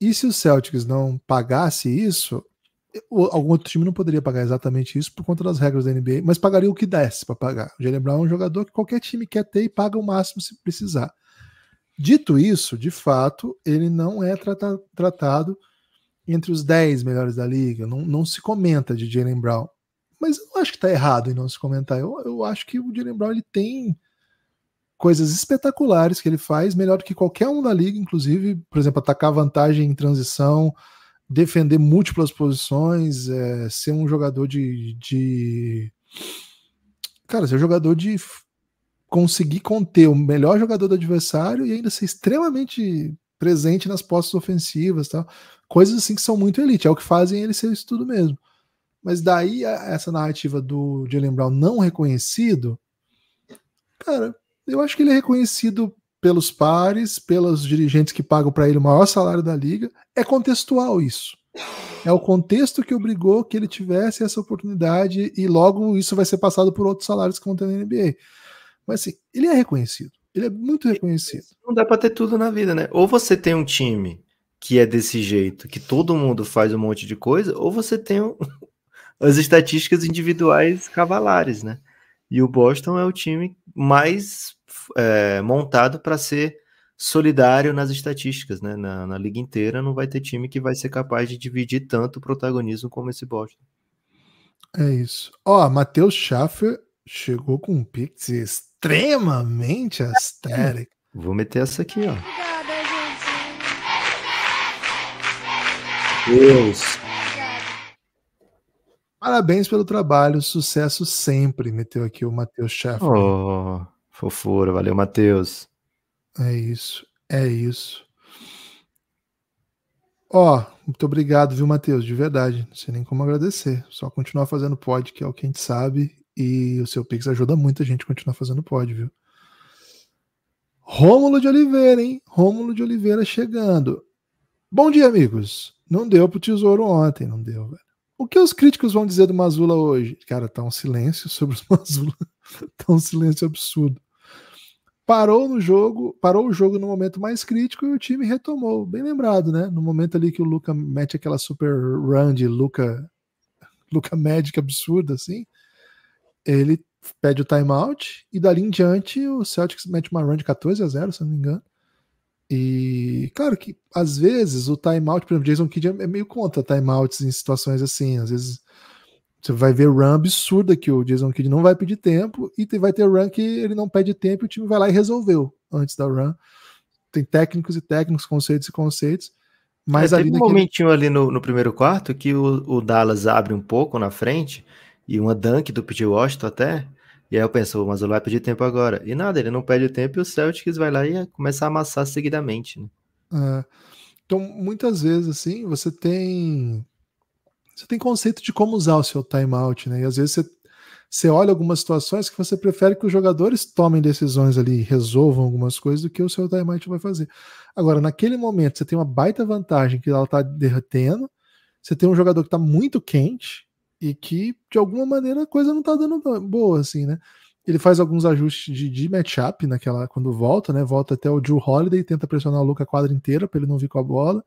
E se o Celtics não pagasse isso, algum outro time não poderia pagar exatamente isso por conta das regras da NBA, mas pagaria o que desse para pagar. O Jalen Brown é um jogador que qualquer time quer ter e paga o máximo se precisar. Dito isso, de fato, ele não é tratado, tratado entre os 10 melhores da liga. Não, não se comenta de Jalen Brown. Mas eu não acho que está errado em não se comentar. Eu, eu acho que o Jalen Brown ele tem coisas espetaculares que ele faz, melhor do que qualquer um da liga, inclusive, por exemplo, atacar vantagem em transição, defender múltiplas posições, é, ser um jogador de, de, Cara, ser um jogador de conseguir conter o melhor jogador do adversário e ainda ser extremamente presente nas postas ofensivas, tal. coisas assim que são muito elite, é o que fazem ele ser isso tudo mesmo. Mas daí essa narrativa do Jalen Brown não reconhecido, cara, eu acho que ele é reconhecido pelos pares, pelos dirigentes que pagam para ele o maior salário da liga, é contextual isso. É o contexto que obrigou que ele tivesse essa oportunidade e logo isso vai ser passado por outros salários que vão ter na NBA. Mas assim, ele é reconhecido. Ele é muito reconhecido. Não dá para ter tudo na vida, né? Ou você tem um time que é desse jeito, que todo mundo faz um monte de coisa, ou você tem um, as estatísticas individuais cavalares, né? E o Boston é o time mais é, montado para ser solidário nas estatísticas, né? Na, na, liga inteira não vai ter time que vai ser capaz de dividir tanto o protagonismo como esse Boston. É isso. Ó, Matheus Schaffer chegou com um pix extremamente astérico. Vou meter essa aqui, ó. Deus. Parabéns pelo trabalho, sucesso sempre, meteu aqui o Matheus Schaeffer. Oh, fofura, valeu, Matheus. É isso, é isso. Ó, oh, muito obrigado, viu, Matheus, de verdade. Não sei nem como agradecer. Só continuar fazendo pod, que é o que a gente sabe, e o seu Pix ajuda muita gente a continuar fazendo pod, viu? Rômulo de Oliveira, hein? Rômulo de Oliveira chegando. Bom dia, amigos. Não deu pro tesouro ontem, não deu, velho. O que os críticos vão dizer do Mazula hoje? Cara, tá um silêncio sobre os Mazula. tá um silêncio absurdo. Parou no jogo, parou o jogo no momento mais crítico e o time retomou. Bem lembrado, né? No momento ali que o Luca mete aquela super run de Luca, Luca Magic absurda, assim ele pede o timeout e dali em diante o Celtics mete uma run de 14 a 0, se não me engano. E claro que às vezes o timeout, por exemplo, Jason Kidd é, é meio contra timeouts em situações assim, às vezes você vai ver run absurda que o Jason Kidd não vai pedir tempo e vai ter run que ele não pede tempo e o time vai lá e resolveu antes da run. Tem técnicos e técnicos, conceitos e conceitos. Mas é, ali teve naquele... um momentinho ali no, no primeiro quarto que o, o Dallas abre um pouco na frente e uma dunk do PJ Washington até. E aí eu penso, mas o vai pedir tempo agora. E nada, ele não pede o tempo e o Celtics vai lá e começa a amassar seguidamente. Né? É. Então, muitas vezes, assim, você tem. Você tem conceito de como usar o seu timeout, né? E às vezes você, você olha algumas situações que você prefere que os jogadores tomem decisões ali, resolvam algumas coisas, do que o seu timeout vai fazer. Agora, naquele momento, você tem uma baita vantagem que ela está derretendo, você tem um jogador que está muito quente, e que de alguma maneira a coisa não tá dando boa, assim, né? Ele faz alguns ajustes de, de matchup naquela quando volta, né? Volta até o Drew Holiday, tenta pressionar o Luca a quadra inteira para ele não vir com a bola.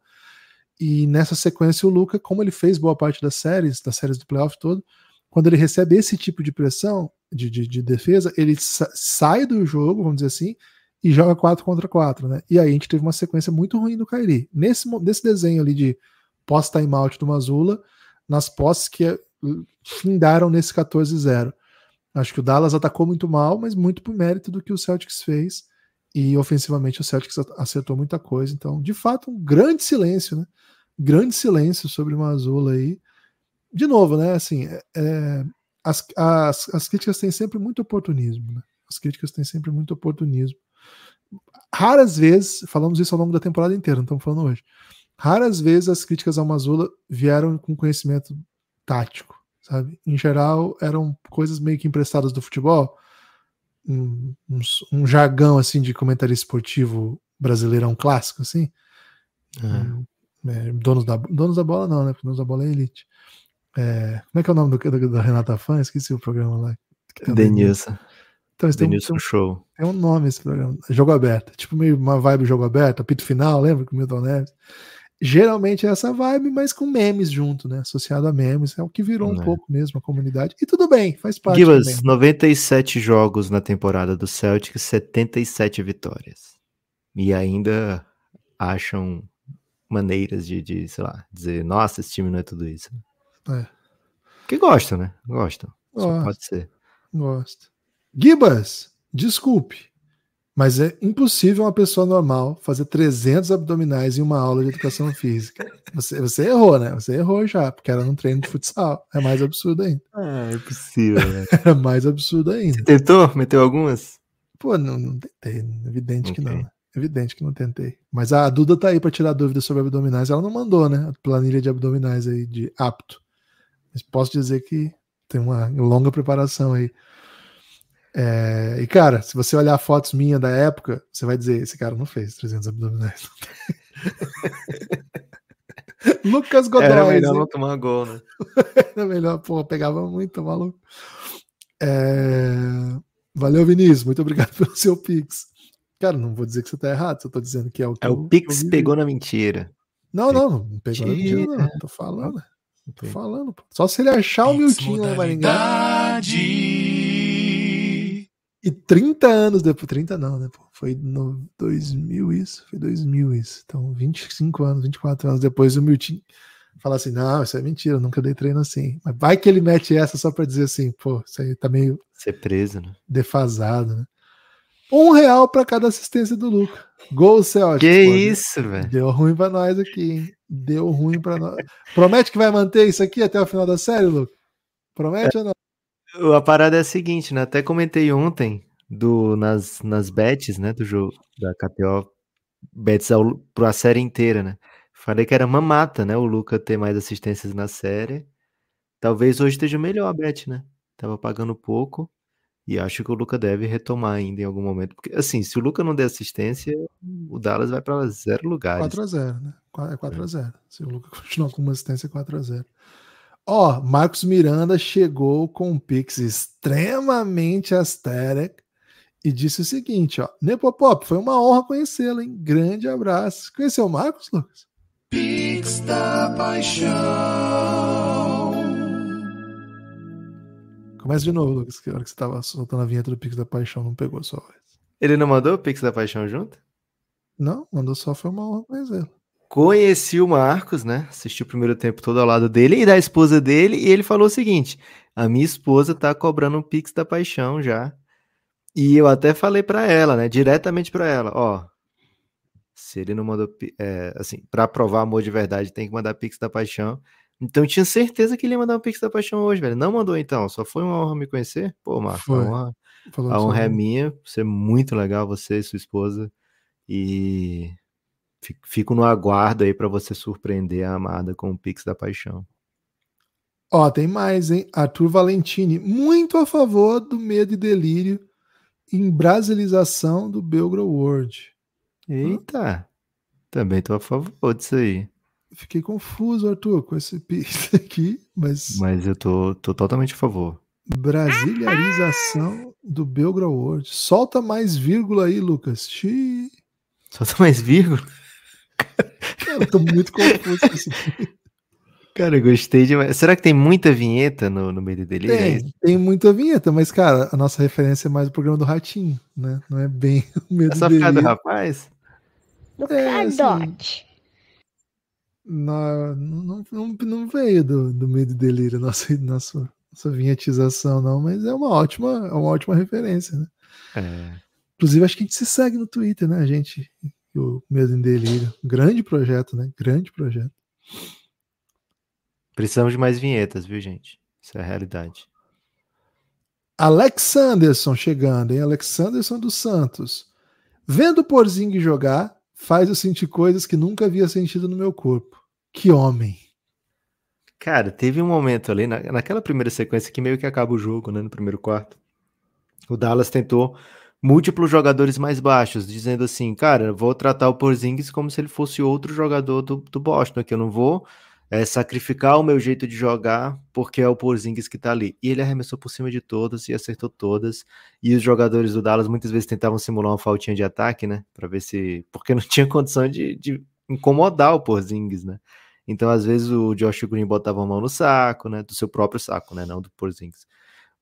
E nessa sequência, o Luca, como ele fez boa parte das séries, das séries do playoff todo, quando ele recebe esse tipo de pressão, de, de, de defesa, ele sa sai do jogo, vamos dizer assim, e joga 4 contra 4, né? E aí a gente teve uma sequência muito ruim do Kairi. Nesse, nesse desenho ali de pós-timeout do Mazula, nas posses que é findaram nesse 14-0. Acho que o Dallas atacou muito mal, mas muito por mérito do que o Celtics fez. E ofensivamente o Celtics acertou muita coisa. Então, de fato, um grande silêncio, né? Grande silêncio sobre o Mazula aí. De novo, né? Assim, é, é, as, as, as críticas têm sempre muito oportunismo. Né? As críticas têm sempre muito oportunismo. Raras vezes, falamos isso ao longo da temporada inteira, não estamos falando hoje. Raras vezes as críticas ao Mazula vieram com conhecimento tático, sabe? Em geral, eram coisas meio que emprestadas do futebol, um, um, um jargão assim de comentário esportivo brasileirão clássico, assim. É, donos, da, donos da bola, não, né? Porque donos da bola é elite. É, como é que é o nome do, do, da Renata Fã? Esqueci o programa lá. Tá Denilson. Então, The tem, Show. É um nome esse programa. Jogo aberto. É tipo meio uma vibe jogo aberto, apito final, lembra com o Milton Neves? geralmente é essa vibe, mas com memes junto, né? Associado a memes, é o que virou um né. pouco mesmo a comunidade. E tudo bem, faz parte. Gibas, 97 jogos na temporada do Celtic, 77 vitórias. E ainda acham maneiras de, de sei lá, dizer, nossa, esse time não é tudo isso. É. Que gostam, né? Gostam. Gosto. Só pode ser. Gosto. Gibas, desculpe. Mas é impossível uma pessoa normal fazer 300 abdominais em uma aula de educação física. Você, você errou, né? Você errou já, porque era num treino de futsal. É mais absurdo ainda. Ah, é impossível, né? É mais absurdo ainda. Você tentou? Meteu algumas? Pô, não, não tentei. Evidente okay. que não. Evidente que não tentei. Mas a Duda tá aí para tirar dúvidas sobre abdominais. Ela não mandou, né? A planilha de abdominais aí de apto. Mas posso dizer que tem uma longa preparação aí. É, e cara, se você olhar fotos minhas da época, você vai dizer: esse cara não fez 300 abdominais. Lucas Godoy. Era melhor não tomar gol, né? Era melhor, pô, pegava muito, maluco. É... Valeu, Vinícius. Muito obrigado pelo seu Pix. Cara, não vou dizer que você tá errado, só tô dizendo que é o que. É, o Pix pegou na mentira. Não, não, não pegou na mentira, não. Tô falando. Tô falando. Só se ele achar o Miltinho lá em Maringá. E 30 anos depois, 30 não, né? Pô, foi no 2000 isso, foi 2000 isso. Então, 25 anos, 24 anos depois, o Milton fala assim: não, isso é mentira, eu nunca dei treino assim. Mas vai que ele mete essa só para dizer assim: pô, isso aí tá meio. Ser preso, né? Defasado, né? Um real para cada assistência do Luca. Gol, Celtics. Que pô, isso, né? velho. Deu ruim para nós aqui, hein? Deu ruim para nós. Promete que vai manter isso aqui até o final da série, Luca? Promete é. ou não? A parada é a seguinte, né? Até comentei ontem do, nas, nas bets, né? Do jogo da KTO, bets ao, a série inteira, né? Falei que era uma mata, né? O Luca ter mais assistências na série. Talvez hoje esteja melhor a bet, né? Tava pagando pouco. E acho que o Luca deve retomar ainda em algum momento. Porque, assim, se o Luca não der assistência, o Dallas vai para zero lugares. 4x0, né? É 4x0. É. Se o Luca continuar com uma assistência, é 4x0. Ó, Marcos Miranda chegou com um pix extremamente aesthetic e disse o seguinte, ó. Nepopop, foi uma honra conhecê-lo, hein? Grande abraço. Conheceu o Marcos, Lucas? Pix da Paixão. Começa de novo, Lucas, que a hora que você tava soltando a vinheta do Pix da Paixão não pegou a sua voz. Ele não mandou o Pix da Paixão junto? Não, mandou só foi uma honra conhecê-lo. Conheci o Marcos, né? Assisti o primeiro tempo todo ao lado dele e da esposa dele, e ele falou o seguinte: a minha esposa tá cobrando um Pix da paixão já. E eu até falei para ela, né? Diretamente para ela, ó. Se ele não mandou. É, assim, para provar amor de verdade, tem que mandar Pix da paixão. Então eu tinha certeza que ele ia mandar um Pix da Paixão hoje, velho. Não mandou então, só foi uma honra me conhecer. Pô, Marcos. foi. a honra, a honra é minha. Você é muito legal, você e sua esposa. E fico no aguardo aí para você surpreender a amada com o Pix da Paixão. Ó, tem mais, hein? Arthur Valentini, muito a favor do medo e delírio em brasilização do Belgro World. Eita! Também tô a favor disso aí. Fiquei confuso, Arthur, com esse pix aqui, mas. Mas eu tô, tô totalmente a favor. Brasilização do Belgro World. Solta mais vírgula aí, Lucas. Ti... Solta mais vírgula? eu tô muito confuso com isso aqui. Cara, eu gostei demais. Será que tem muita vinheta no, no meio dele? Tem, tem muita vinheta, mas, cara, a nossa referência é mais o programa do Ratinho, né? Não é bem o medo dele. É só ficar do rapaz? Do é, assim, não, não, não, não, veio do, do medo delírio nossa, nossa, nossa vinhetização, não, mas é uma ótima, é uma ótima referência, né? É. Inclusive, acho que a gente se segue no Twitter, né? A gente o Medo em Delírio. Grande projeto, né? Grande projeto. Precisamos de mais vinhetas, viu, gente? Isso é a realidade. Alexanderson chegando, hein? Alexanderson dos Santos. Vendo o Porzing jogar, faz eu sentir coisas que nunca havia sentido no meu corpo. Que homem! Cara, teve um momento ali, na, naquela primeira sequência que meio que acaba o jogo, né? No primeiro quarto. O Dallas tentou múltiplos jogadores mais baixos, dizendo assim, cara, vou tratar o Porzingis como se ele fosse outro jogador do, do Boston, que eu não vou é, sacrificar o meu jeito de jogar porque é o Porzingis que tá ali. E ele arremessou por cima de todas e acertou todas. E os jogadores do Dallas muitas vezes tentavam simular uma faltinha de ataque, né, para ver se... porque não tinha condição de, de incomodar o Porzingis, né. Então, às vezes, o Josh Green botava a mão no saco, né? Do seu próprio saco, né? Não do Porzingis.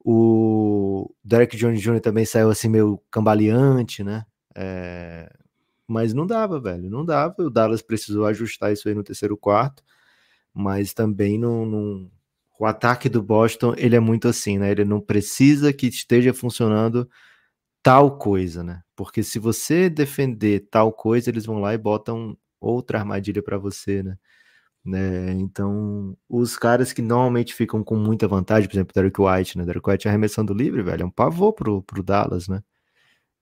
O Derek Jones Jr. também saiu assim meio cambaleante, né? É... Mas não dava, velho, não dava. O Dallas precisou ajustar isso aí no terceiro quarto, mas também não, não... o ataque do Boston ele é muito assim, né? Ele não precisa que esteja funcionando tal coisa, né? Porque se você defender tal coisa, eles vão lá e botam outra armadilha para você, né? Né? Então, os caras que normalmente ficam com muita vantagem, por exemplo, Derek White, né? Derek White arremessando livre, velho, é um pavor pro, pro Dallas, né?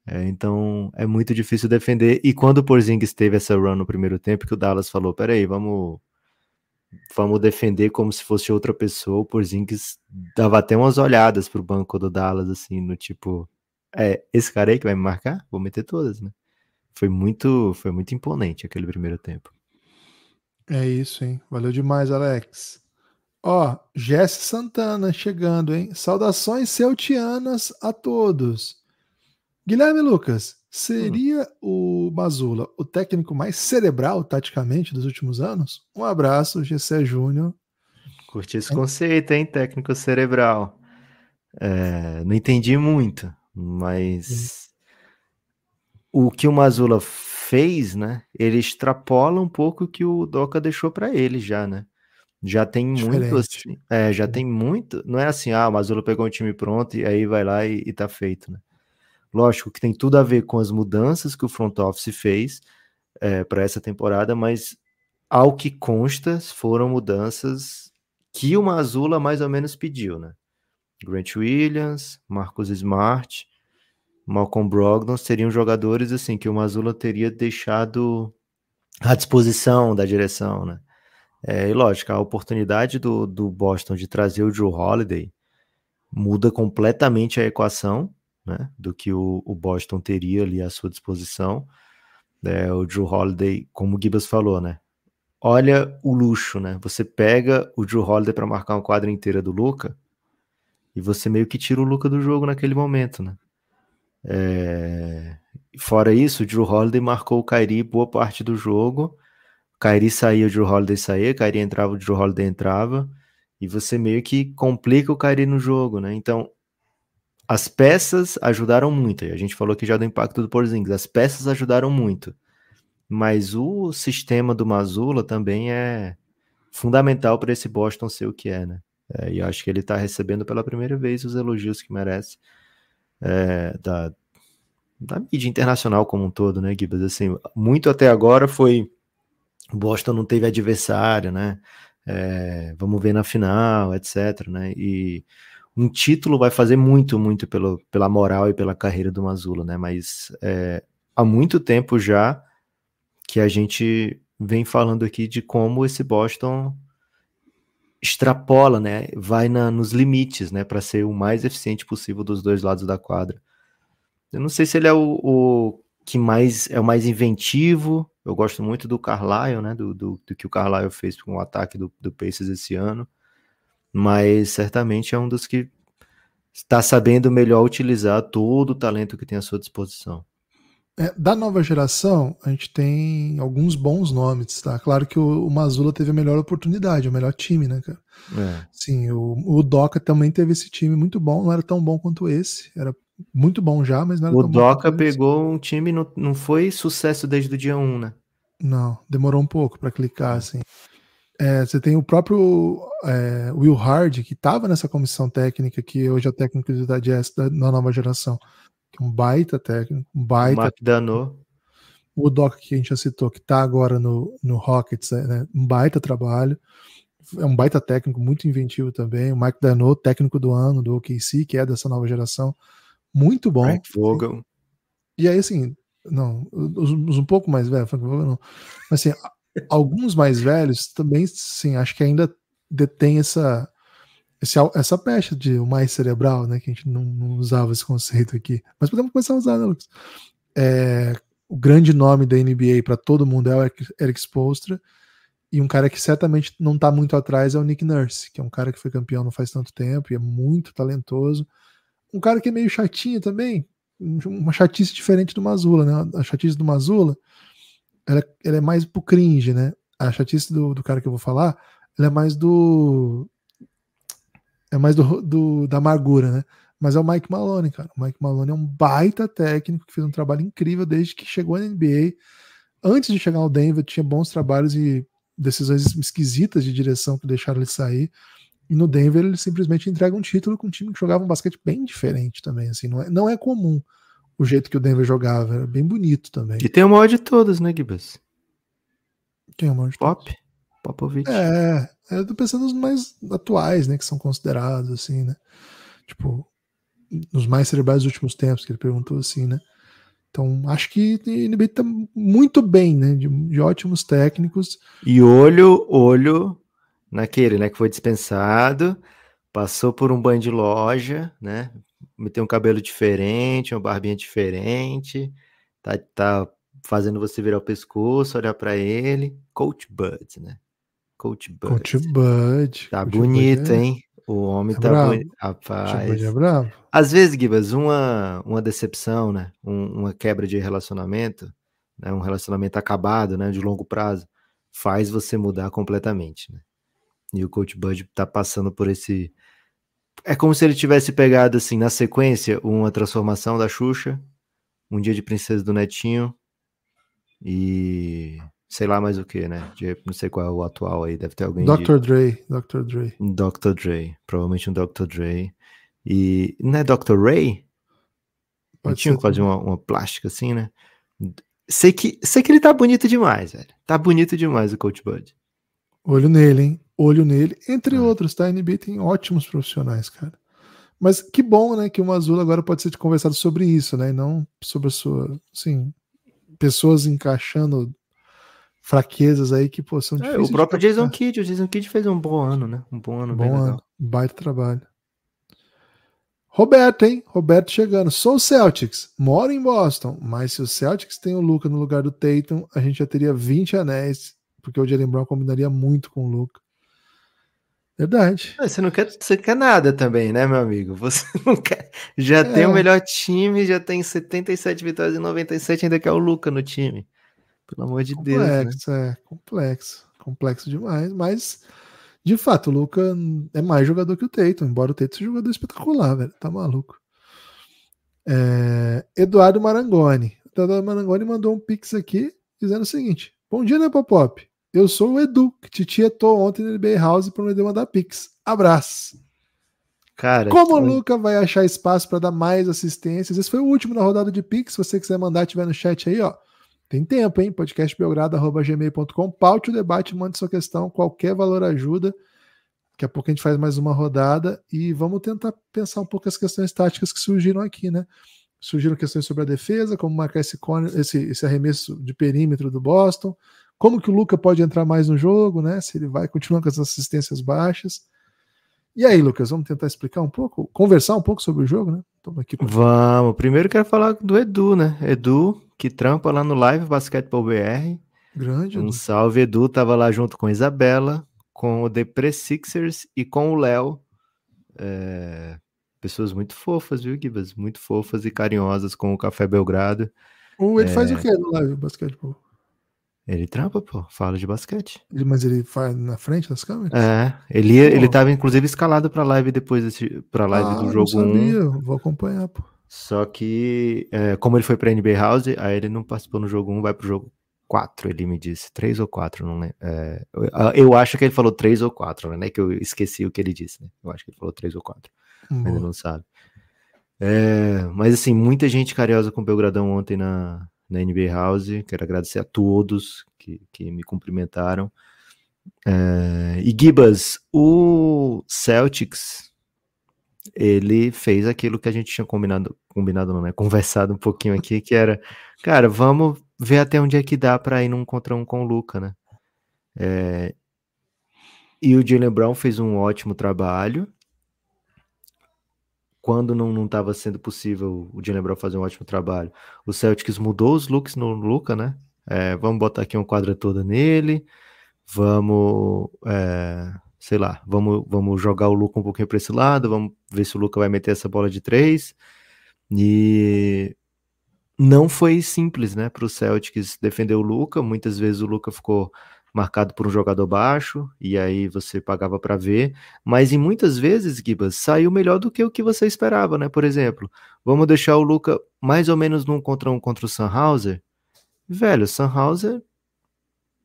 É, então, é muito difícil defender. E quando o Porzingis teve essa run no primeiro tempo, que o Dallas falou, peraí, vamos vamos defender como se fosse outra pessoa, o Porzingis dava até umas olhadas pro banco do Dallas, assim, no tipo, é, esse cara aí que vai me marcar? Vou meter todas, né? Foi muito, foi muito imponente aquele primeiro tempo. É isso, hein? Valeu demais, Alex. Ó, Jesse Santana chegando, hein? Saudações celtianas a todos. Guilherme Lucas, seria hum. o Mazula o técnico mais cerebral, taticamente, dos últimos anos? Um abraço, Gessé Júnior. Curti esse é. conceito, hein? Técnico cerebral. É, não entendi muito, mas hum. o que o Mazula fez, né? Ele extrapola um pouco o que o Doca deixou para ele já, né? Já tem muito assim, é, já uhum. tem muito, não é assim, ah, o Mazzolo pegou um time pronto e aí vai lá e, e tá feito, né? Lógico que tem tudo a ver com as mudanças que o front office fez é, para essa temporada, mas ao que consta, foram mudanças que o Mazula mais ou menos pediu, né? Grant Williams, Marcos Smart, Malcolm Brogdon seriam jogadores assim que o Mazula teria deixado à disposição da direção, né? É, e lógico, a oportunidade do, do Boston de trazer o Drew Holiday muda completamente a equação né, do que o, o Boston teria ali à sua disposição. É, o Drew Holiday, como o Gibas falou, né? Olha o luxo, né? Você pega o Drew Holiday para marcar uma quadra inteira do Luca e você meio que tira o Luca do jogo naquele momento, né? É... Fora isso, o Drew Holiday marcou o Kairi boa parte do jogo. Kairi saía, o Drew Holiday saía, Kairi entrava, o Drew Holiday entrava. E você meio que complica o Kairi no jogo, né? Então, as peças ajudaram muito. A gente falou que já do impacto do Porzingis. As peças ajudaram muito. Mas o sistema do Mazula também é fundamental para esse Boston ser o que é, né? É, e acho que ele está recebendo pela primeira vez os elogios que merece é, da, da mídia internacional como um todo, né, Gibas? Assim, muito até agora foi Boston não teve adversário, né? É, vamos ver na final, etc. Né? E um título vai fazer muito, muito pelo, pela moral e pela carreira do Mazulo, né? Mas é, há muito tempo já que a gente vem falando aqui de como esse Boston extrapola, né? Vai na, nos limites, né? Para ser o mais eficiente possível dos dois lados da quadra. Eu não sei se ele é o, o que mais é o mais inventivo. Eu gosto muito do Carlyle, né? Do, do, do que o Carlyle fez com o ataque do, do Pacers esse ano. Mas certamente é um dos que está sabendo melhor utilizar todo o talento que tem à sua disposição. É, da nova geração, a gente tem alguns bons nomes, tá? Claro que o, o Mazula teve a melhor oportunidade, o melhor time, né, cara? É. Sim, o, o Doca também teve esse time muito bom, não era tão bom quanto esse, era muito bom já, mas não era o tão Doca bom. O Doca pegou esse. um time, não, não foi sucesso desde o dia 1, né? Não, demorou um pouco para clicar, é. assim. É, você tem o próprio é, Will Hard, que estava nessa comissão técnica, que hoje é técnico da Jazz da, da nova geração que é um baita técnico, um baita. Mark Dano. O Doc que a gente já citou, que está agora no, no Rockets, é, né? um baita trabalho. É um baita técnico, muito inventivo também. O Mike Dano, técnico do ano do OKC, que é dessa nova geração, muito bom. Frank Vogel. E, aí, assim, não, os, os, um pouco mais velhos, Frank Vogel não. Mas, assim, alguns mais velhos também, sim, acho que ainda detém essa, esse, essa pecha de o mais cerebral, né? Que a gente não, não, usava esse conceito aqui. Mas podemos começar a usar, né, Lucas? É, o grande nome da NBA para todo mundo é o Eric Spoelstra. E um cara que certamente não está muito atrás é o Nick Nurse, que é um cara que foi campeão não faz tanto tempo e é muito talentoso. Um cara que é meio chatinho também, uma chatice diferente do Mazula, né? A chatice do Mazula, ela, ela é mais pro cringe, né? A chatice do, do cara que eu vou falar, ela é mais do mais do, do, da amargura, né? Mas é o Mike Malone, cara. O Mike Malone é um baita técnico que fez um trabalho incrível desde que chegou na NBA. Antes de chegar ao Denver, tinha bons trabalhos e decisões esquisitas de direção que deixaram ele sair. E no Denver ele simplesmente entrega um título com um time que jogava um basquete bem diferente também. Assim, não é, não é comum o jeito que o Denver jogava, era bem bonito também. E tem o maior de todas, né, Gibas? Tem é o maior de Pop? Todos? Popovich. É, é, eu tô pensando nos mais atuais, né? Que são considerados, assim, né? Tipo, nos mais cerebrais dos últimos tempos, que ele perguntou assim, né? Então, acho que o NBA tá muito bem, né? De, de, ótimos técnicos. E olho, olho naquele, né? Que foi dispensado, passou por um banho de loja, né? Meteu um cabelo diferente, uma barbinha diferente, tá, tá fazendo você virar o pescoço, olhar para ele. Coach Bud, né? Coach Bud. Coach Bud. Tá Coach bonito, Bud hein? O homem é tá bravo. bonito. Rapaz. Coach Bud é bravo. Às vezes, Gibas, uma, uma decepção, né? Um, uma quebra de relacionamento, né? um relacionamento acabado, né? De longo prazo, faz você mudar completamente, né? E o Coach Bud tá passando por esse. É como se ele tivesse pegado, assim, na sequência, uma transformação da Xuxa, um dia de princesa do Netinho e sei lá mais o que, né? De, não sei qual é o atual aí, deve ter alguém. Dr. De... Dre, Dr. Dre. Dr. Dre, provavelmente um Dr. Dre. E não é Dr. Ray? Pode tinha quase uma, uma, plástica assim, né? Sei que, sei que ele tá bonito demais, velho. Tá bonito demais o Coach Bud. Olho nele, hein? Olho nele. Entre é. outros, tá? A NBA tem ótimos profissionais, cara. Mas que bom, né? Que o Mazula agora pode ser conversado sobre isso, né? E não sobre a sua, sim, pessoas encaixando fraquezas aí que pô, são é, O próprio Jason Kidd, o Jason Kidd fez um bom ano, né? Um bom ano, bom bem ano. legal. Baita trabalho. Roberto, hein? Roberto chegando. Sou Celtics, moro em Boston, mas se o Celtics tem o Luca no lugar do Tatum, a gente já teria 20 anéis, porque o Jalen Brown combinaria muito com o Luca. Verdade. Você não quer, você quer nada também, né, meu amigo? Você não quer. Já é. tem o é. melhor time, já tem 77 vitórias e 97, ainda quer o Luca no time. Pelo amor de né? complexo, Deus. Complexo, né? é, complexo. Complexo demais, mas de fato, o Luca é mais jogador que o Tatum, embora o Tatum seja um jogador espetacular, velho. Tá maluco. É, Eduardo Marangoni. Eduardo Marangoni mandou um pix aqui dizendo o seguinte: Bom dia, né, Popop? Eu sou o Edu, que te tietou ontem no NBA House e prometeu mandar pix. Abraço. Cara, Como o Luca vai achar espaço para dar mais assistências? Esse foi o último na rodada de pix. Se você quiser mandar, tiver no chat aí, ó. Tem tempo, hein? podcastbelgrado.gmail.com. Paute o debate, mande sua questão, qualquer valor ajuda. Daqui a pouco a gente faz mais uma rodada e vamos tentar pensar um pouco as questões táticas que surgiram aqui, né? Surgiram questões sobre a defesa, como marcar esse, corner, esse, esse arremesso de perímetro do Boston, como que o Luca pode entrar mais no jogo, né? Se ele vai continuar com as assistências baixas. E aí, Lucas, vamos tentar explicar um pouco, conversar um pouco sobre o jogo, né? Aqui pra... Vamos. Primeiro quero falar do Edu, né? Edu que trampa lá no Live Basquetebol BR. Grande. Um salve, Edu. Tava lá junto com Isabela, com o The Pre-Sixers e com o Léo. É... Pessoas muito fofas, viu, Gibas? Muito fofas e carinhosas com o Café Belgrado. Ou ele é... faz o que no Live Basquetebol? Ele trampa, pô, fala de basquete. Mas ele faz na frente das câmeras? É, ele, ele tava inclusive escalado pra live depois desse, pra live ah, do jogo 1. Um. Vou acompanhar, pô. Só que, é, como ele foi pra NBA House, aí ele não participou no jogo 1, vai pro jogo 4, ele me disse. 3 ou 4, não lembro. É, eu, eu, acho que ele falou 3 ou 4, né? É que eu esqueci o que ele disse, né? Eu acho que ele falou 3 ou 4. Uhum. Ainda não sabe. É, mas assim, muita gente carinhosa com o Belgradão ontem na, na NBA House. Quero agradecer a todos que, que me cumprimentaram. É, e Gibas, o Celtics ele fez aquilo que a gente tinha combinado, combinado não, né? Conversado um pouquinho aqui, que era, cara, vamos ver até onde é que dá para ir num contra um com o Luca, né? É, e o Jalen Brown fez um ótimo trabalho. Quando não estava sendo possível o Jalen Brown fazer um ótimo trabalho, o Celtics mudou os looks no Luca, né? É, vamos botar aqui uma quadra toda nele, vamos é, sei lá, vamos, vamos jogar o Luca um pouquinho para esse lado, vamos ver se o Luca vai meter essa bola de três. E não foi simples, né, para o Celtics defender o Luca. Muitas vezes o Luca ficou marcado por um jogador baixo e aí você pagava para ver, mas em muitas vezes, Gibas, saiu melhor do que o que você esperava, né? Por exemplo, vamos deixar o Luca mais ou menos num contra um contra o Sanhauser Velho, Sanhauser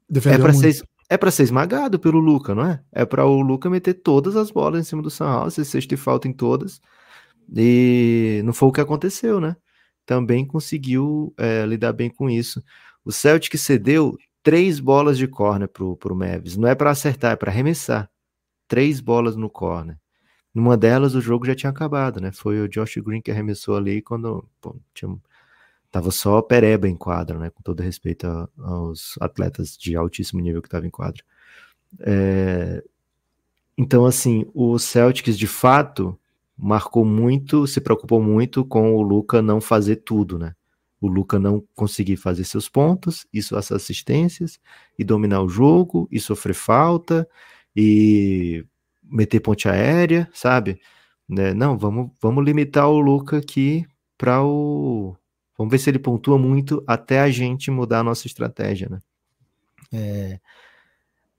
Defendeu é para ser é para ser esmagado pelo Luca, não é? É para o Luca meter todas as bolas em cima do São Paulo. Se e falta em todas. E não foi o que aconteceu, né? Também conseguiu é, lidar bem com isso. O Celtic cedeu três bolas de córner pro, pro Mavis. Não é para acertar, é para arremessar. Três bolas no córner. Numa delas o jogo já tinha acabado, né? Foi o Josh Green que arremessou ali quando pô, tinha tava só Pereba em quadra, né? Com todo respeito a, aos atletas de altíssimo nível que tava em quadra. É, então, assim, o Celtics de fato marcou muito, se preocupou muito com o Luca não fazer tudo, né? O Luca não conseguir fazer seus pontos e suas assistências e dominar o jogo e sofrer falta e meter ponte aérea, sabe? Né? Não, vamos, vamos limitar o Luca aqui para o Vamos ver se ele pontua muito até a gente mudar a nossa estratégia, né? É,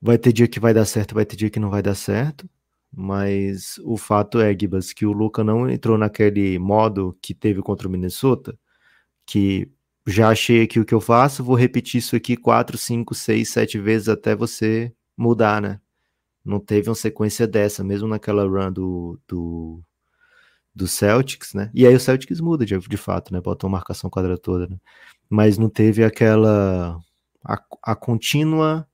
vai ter dia que vai dar certo, vai ter dia que não vai dar certo. Mas o fato é, Gibas, que o Luca não entrou naquele modo que teve contra o Minnesota, que já achei aqui o que eu faço, vou repetir isso aqui 4, 5, 6, 7 vezes até você mudar, né? Não teve uma sequência dessa, mesmo naquela run do, do do Celtics, né? E aí o Celtics muda de, de fato, né? Bota uma marcação quadratura, toda, né? Mas não teve aquela a, a contínua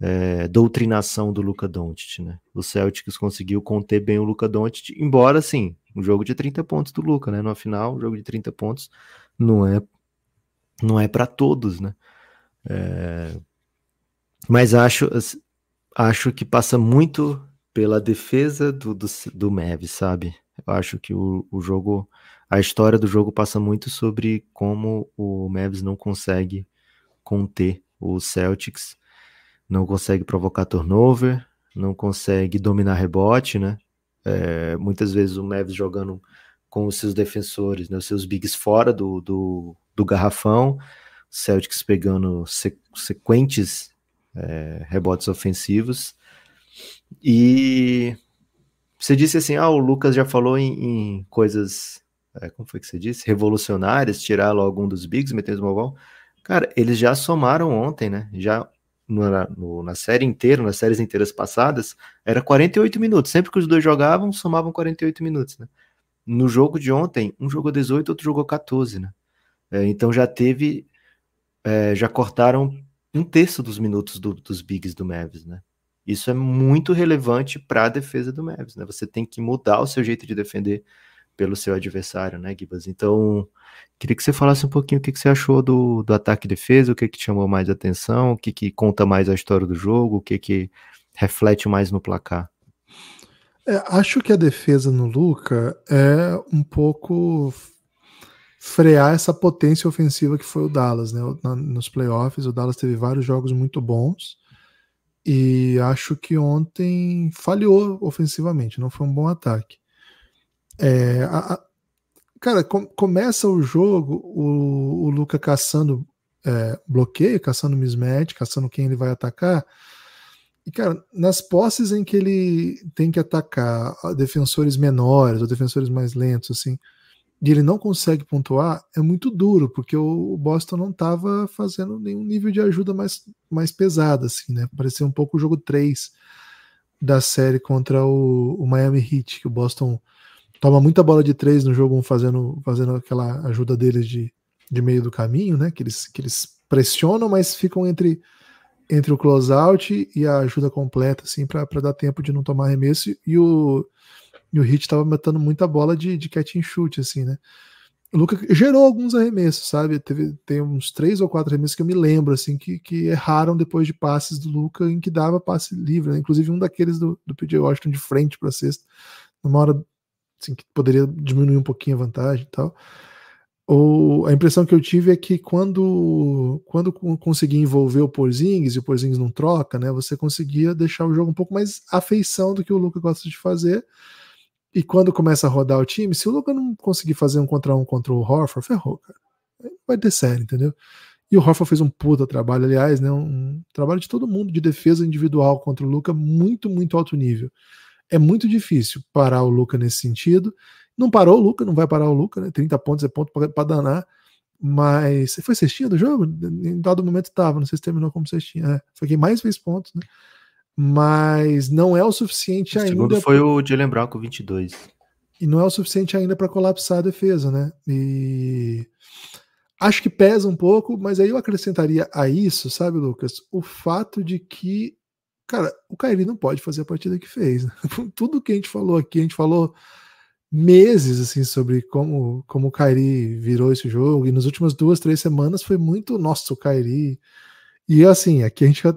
é, doutrinação do Luca Doncic, né? O Celtics conseguiu conter bem o Luca Doncic, embora sim, um jogo de 30 pontos do Luca, né? No final, um jogo de 30 pontos não é não é para todos, né? É, mas acho acho que passa muito pela defesa do, do, do Mavis, sabe? Eu acho que o, o jogo, a história do jogo passa muito sobre como o Mavs não consegue conter o Celtics, não consegue provocar turnover, não consegue dominar rebote, né? É, muitas vezes o Mavs jogando com os seus defensores, né, os seus bigs fora do, do, do garrafão, Celtics pegando sequentes é, rebotes ofensivos e você disse assim, ah, o Lucas já falou em, em coisas, é, como foi que você disse? Revolucionárias, tirar logo um dos bigs, meter os mogol. Cara, eles já somaram ontem, né? Já na, no, na, série inteira, nas séries inteiras passadas, era 48 minutos. Sempre que os dois jogavam, somavam 48 minutos, né? No jogo de ontem, um jogou 18, outro jogou 14, né? É, então já teve, é, já cortaram um terço dos minutos do, dos bigs do Mavis, né? Isso é muito relevante para a defesa do Mavis, né? Você tem que mudar o seu jeito de defender pelo seu adversário, né, Gibas? Então, queria que você falasse um pouquinho o que, que você achou do, do ataque e defesa, o que, que chamou mais atenção, o que, que conta mais a história do jogo, o que, que reflete mais no placar. É, acho que a defesa no Luca é um pouco frear essa potência ofensiva que foi o Dallas, né? Nos playoffs, o Dallas teve vários jogos muito bons e acho que ontem falhou ofensivamente, não foi um bom ataque. É, a, a, cara, com, começa o jogo, o, o Luca caçando é, bloqueio, caçando mismatch, caçando quem ele vai atacar. E, cara, nas posses em que ele tem que atacar defensores menores ou defensores mais lentos, assim, de ele não consegue pontuar é muito duro, porque o Boston não estava fazendo nenhum nível de ajuda mais, mais pesada, assim, né? Parecia um pouco o jogo 3 da série contra o, o Miami Heat, que o Boston toma muita bola de três no jogo 1 fazendo, fazendo aquela ajuda deles de, de meio do caminho, né? Que eles, que eles pressionam, mas ficam entre entre o closeout e a ajuda completa, assim, para dar tempo de não tomar arremesso. E o e o Hit estava matando muita bola de, de catch and shoot, assim, né? O Luca gerou alguns arremessos, sabe? Teve, tem uns três ou quatro arremessos que eu me lembro, assim, que, que erraram depois de passes do Luca em que dava passe livre, né? Inclusive um daqueles do, do PJ Washington de frente para sexta, numa hora assim, que poderia diminuir um pouquinho a vantagem e tal. Ou a impressão que eu tive é que quando quando consegui envolver o Porzingis e o Porzingis não troca, né? Você conseguia deixar o jogo um pouco mais afeição do que o Luca gosta de fazer e quando começa a rodar o time, se o Luca não conseguir fazer um contra um contra o Horford, ferrou, cara. Vai ter sério, entendeu? E o Horford fez um puta trabalho, aliás, né? Um trabalho de todo mundo de defesa individual contra o Luca, muito, muito alto nível. É muito difícil parar o Luca nesse sentido. Não parou o Luca, não vai parar o Luca, né? 30 pontos é ponto para danar. Mas foi cestinha do jogo? Em dado momento tava, não sei se terminou como cestinha. É, foi quem mais fez pontos, né? mas não é o suficiente o ainda. O segundo foi pra... o Jalen Brown com 22. E não é o suficiente ainda para colapsar a defesa, né? E acho que pesa um pouco, mas aí eu acrescentaria a isso, sabe, Lucas, o fato de que, cara, o Kairi não pode fazer a partida que fez. Né? Tudo que a gente falou aqui, a gente falou meses assim sobre como como o Kairi virou esse jogo e nas últimas duas três semanas foi muito nosso o Kairi e assim, aqui a gente eh,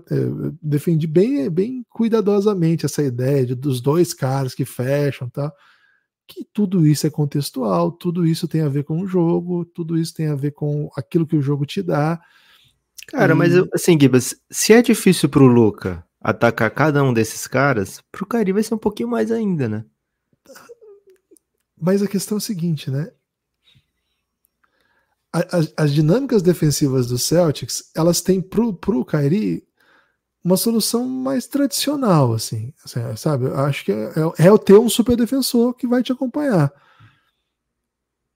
defende bem, bem cuidadosamente essa ideia de, dos dois caras que fecham, tá? Que tudo isso é contextual, tudo isso tem a ver com o jogo, tudo isso tem a ver com aquilo que o jogo te dá. Cara, e... mas assim, Gibas, se é difícil pro Luca atacar cada um desses caras, pro Cari vai ser um pouquinho mais ainda, né? Mas a questão é a seguinte, né? a, as dinâmicas defensivas do Celtics, elas têm pro, pro Kyrie uma solução mais tradicional, assim, assim sabe? Eu acho que é, é, é ter um super defensor que vai te acompanhar.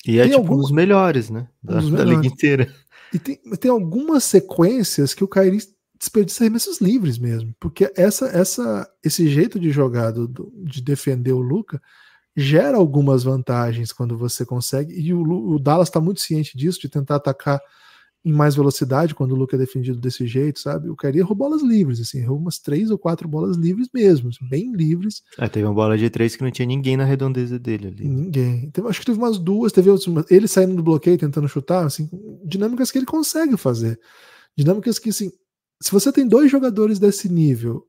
E é tem tipo algum... um dos melhores, né? Da, um melhores. da liga inteira. E tem, tem algumas sequências que o Kyrie desperdiça arremessos livres mesmo, porque essa, essa, esse jeito de jogar, do, de defender o Luca, gera algumas vantagens quando você consegue. E o, o Dallas está muito ciente disso, de tentar atacar em mais velocidade quando o Luca é defendido desse jeito, sabe? O queria errou bolas livres, assim, errou umas três ou quatro bolas livres mesmo, assim, bem livres. É, teve uma bola de três que não tinha ninguém na redondeza dele ali. Ninguém. Então, acho que teve umas duas, teve outras, ele saindo do bloqueio tentando chutar, assim, dinâmicas que ele consegue fazer. Dinâmicas que, assim, se você tem dois jogadores desse nível,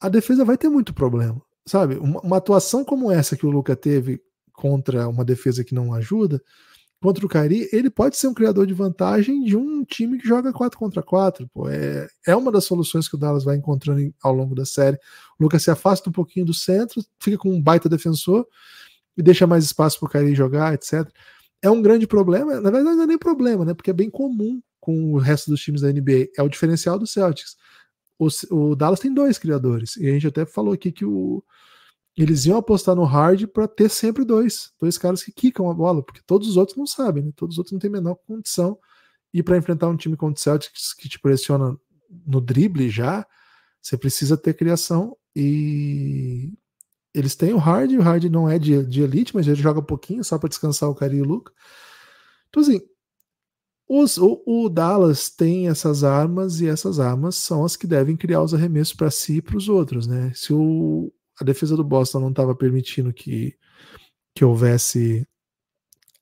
a defesa vai ter muito problema sabe, uma, uma atuação como essa que o Luca teve contra uma defesa que não ajuda, contra o Kairi, ele pode ser um criador de vantagem de um time que joga 4 contra 4. Pô. É, é uma das soluções que o Dallas vai encontrando ao longo da série. O Luca se afasta um pouquinho do centro, fica com um baita defensor e deixa mais espaço para o Kairi jogar, etc. É um grande problema, na verdade não é nem problema, né? Porque é bem comum com o resto dos times da NBA. É o diferencial do Celtics o, o Dallas tem dois criadores. E a gente até falou aqui que o, eles iam apostar no hard para ter sempre dois, dois caras que quicam a bola, porque todos os outros não sabem, né? todos os outros não têm a menor condição. E para enfrentar um time como o Celtics que te pressiona no drible já, você precisa ter criação e eles têm o hard, o hard não é de, de elite, mas ele joga um pouquinho só para descansar o cara e o Luca. Então assim, os, o, o, Dallas tem essas armas e essas armas são as que devem criar os arremessos para si e para os outros, né? Se o, a defesa do Boston não estava permitindo que, que houvesse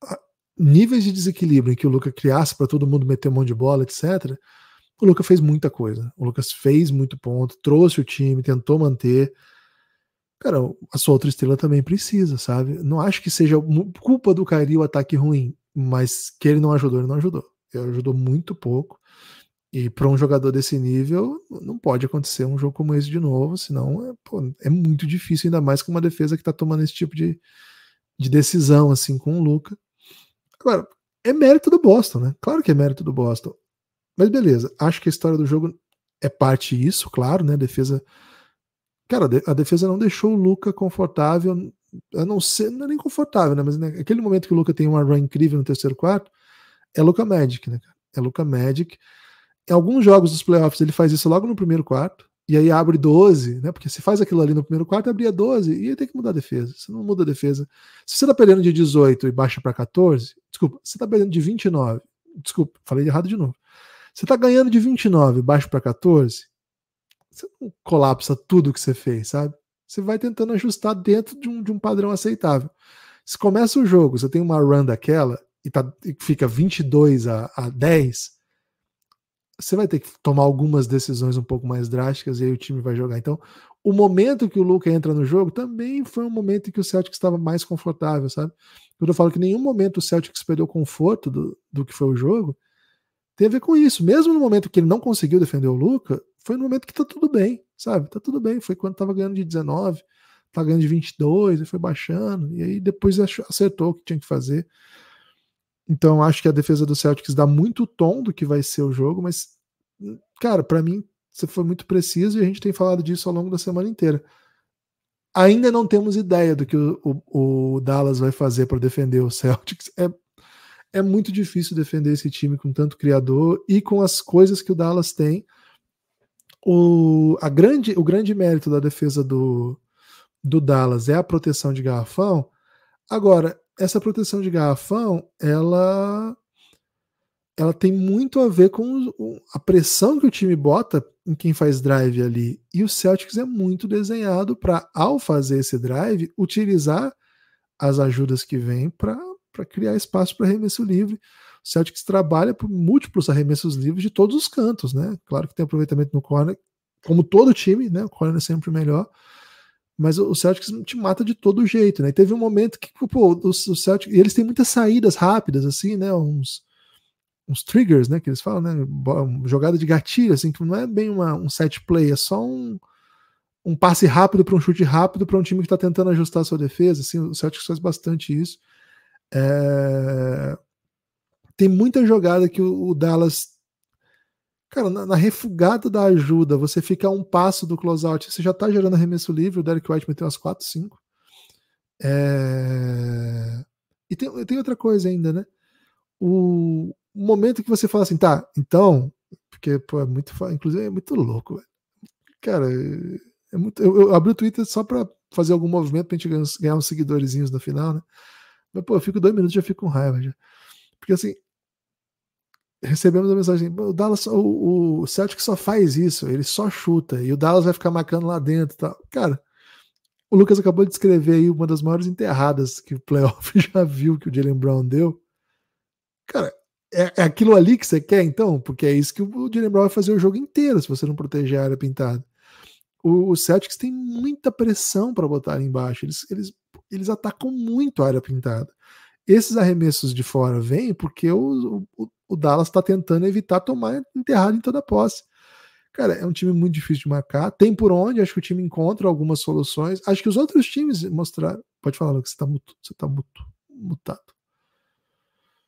ah, níveis de desequilíbrio em que o Lucas criasse para todo mundo meter um monte de bola, etc. O Lucas fez muita coisa. O Lucas fez muito ponto, trouxe o time, tentou manter. Cara, a sua outra estrela também precisa, sabe? Não acho que seja culpa do Kairi o ataque ruim, mas que ele não ajudou, ele não ajudou ajudou muito pouco. E para um jogador desse nível, não pode acontecer um jogo como esse de novo, senão é, pô, é muito difícil, ainda mais com uma defesa que está tomando esse tipo de, de decisão, assim, com o Luca. Agora, é mérito do Boston, né? Claro que é mérito do Boston. Mas beleza, acho que a história do jogo é parte disso, claro, né? A defesa. Cara, a defesa não deixou o Luca confortável, a não ser, não é nem confortável, né? Mas naquele né, momento que o Luca tem uma run incrível no terceiro quarto, é Luca Magic, né, É Luca Magic. Em alguns jogos dos playoffs ele faz isso logo no primeiro quarto, e aí abre 12, né? Porque se faz aquilo ali no primeiro quarto, abria 12 e tem que mudar a defesa. Você não muda a defesa. Se você tá perdendo de 18 e baixa para 14, desculpa, você tá perdendo de 29. Desculpa, falei errado de novo. Você tá ganhando de 29 e baixa para 14, você não colapsa tudo que você fez, sabe? Você vai tentando ajustar dentro de um, de um padrão aceitável. Se começa o jogo, você tem uma run daquela, e, tá, e fica 22 a, a 10, você vai ter que tomar algumas decisões um pouco mais drásticas e aí o time vai jogar. Então, o momento que o Luca entra no jogo também foi um momento em que o Celtic estava mais confortável, sabe? Quando eu falo que em nenhum momento o Celtic perdeu conforto do, do que foi o jogo, tem a ver com isso. Mesmo no momento que ele não conseguiu defender o Luca, foi no momento que tá tudo bem, sabe? Tá tudo bem. Foi quando tava ganhando de 19, tá ganhando de 22, e foi baixando, e aí depois acertou o que tinha que fazer. Então acho que a defesa do Celtics dá muito tom do que vai ser o jogo, mas cara, para mim você foi muito preciso e a gente tem falado disso ao longo da semana inteira. Ainda não temos ideia do que o, o, o Dallas vai fazer para defender o Celtics. É, é muito difícil defender esse time com tanto criador e com as coisas que o Dallas tem. O, a grande, o grande mérito da defesa do, do Dallas é a proteção de garrafão. Agora, essa proteção de garrafão, ela ela tem muito a ver com a pressão que o time bota em quem faz drive ali. E o Celtics é muito desenhado para, ao fazer esse drive, utilizar as ajudas que vêm para criar espaço para arremesso livre. O Celtics trabalha por múltiplos arremessos livres de todos os cantos, né? Claro que tem aproveitamento no corner, como todo time, né? O corner é sempre o melhor mas o Celtics te mata de todo jeito, né? teve um momento que, pô, o, o eles têm muitas saídas rápidas, assim, né? Uns, uns triggers, né? Que eles falam, né? Jogada de gatilho, assim, que não é bem uma, um set play, é só um, um passe rápido para um chute rápido para um time que está tentando ajustar a sua defesa, assim, o Celtics faz bastante isso. É... Tem muita jogada que o, o Dallas Cara, na, na, refugada da ajuda, você fica a um passo do closeout, você já tá gerando arremesso livre, o Derek White meteu umas 4, 5. É... E tem, tem outra coisa ainda, né? O momento que você fala assim, tá, então, porque pô, é muito, inclusive é muito louco, velho. cara, é muito, eu, eu, abri o Twitter só pra fazer algum movimento pra gente ganhar, ganhar uns seguidorzinhos no final, né? Mas, pô, eu fico dois minutos e já fico com raiva, já. Porque assim, recebemos a mensagem: o Dallas, o, o Celtic só faz isso, ele só chuta, e o Dallas vai ficar marcando lá dentro tal. Cara, o Lucas acabou de escrever aí uma das maiores enterradas que o playoff já viu que o Jalen Brown deu. Cara, é, é, aquilo ali que você quer, então? Porque é isso que o Jalen Brown vai fazer o jogo inteiro se você não proteger a área pintada. O, o Celtics tem muita pressão para botar ali embaixo. Eles, eles, eles atacam muito a área pintada. Esses arremessos de fora vêm porque o, o, o Dallas está tentando evitar tomar enterrado em toda a posse. Cara, é um time muito difícil de marcar. Tem por onde, acho que o time encontra algumas soluções. Acho que os outros times mostraram. Pode falar, Lucas, você está você tá mutado.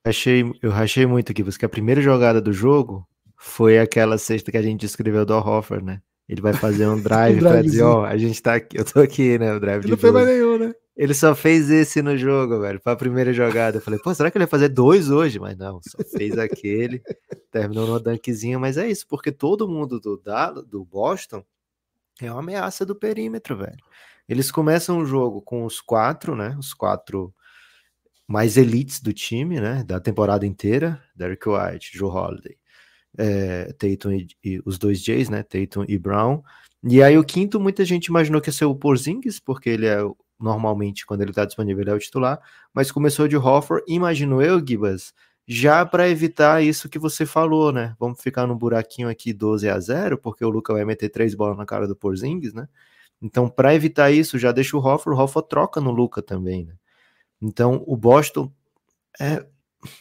Achei, eu rachei muito aqui, porque a primeira jogada do jogo foi aquela sexta que a gente descreveu do Hoffer, né? Ele vai fazer um drive um pra dizer, ó, oh, a gente tá aqui, eu tô aqui, né? O drive ele de não foi mais nenhum, né? Ele só fez esse no jogo, velho, para a primeira jogada. Eu falei, pô, será que ele vai fazer dois hoje? Mas não, só fez aquele. terminou no dunkzinho, mas é isso, porque todo mundo do, do Boston é uma ameaça do perímetro, velho. Eles começam o jogo com os quatro, né? Os quatro mais elites do time, né? Da temporada inteira: Derek White, Joe Holiday, é, Tatum e, e, os dois Jays, né? Tatum e Brown. E aí o quinto, muita gente imaginou que ia ser o Porzingis, porque ele é normalmente quando ele está disponível ele é o titular, mas começou de Hofford, imagino eu, Gibas, já para evitar isso que você falou, né? Vamos ficar num buraquinho aqui 12 a 0, porque o Luca vai meter três bolas na cara do Porzingis, né? Então, para evitar isso, já deixa o Hofford, o Hofford troca no Luca também, né? Então, o Boston é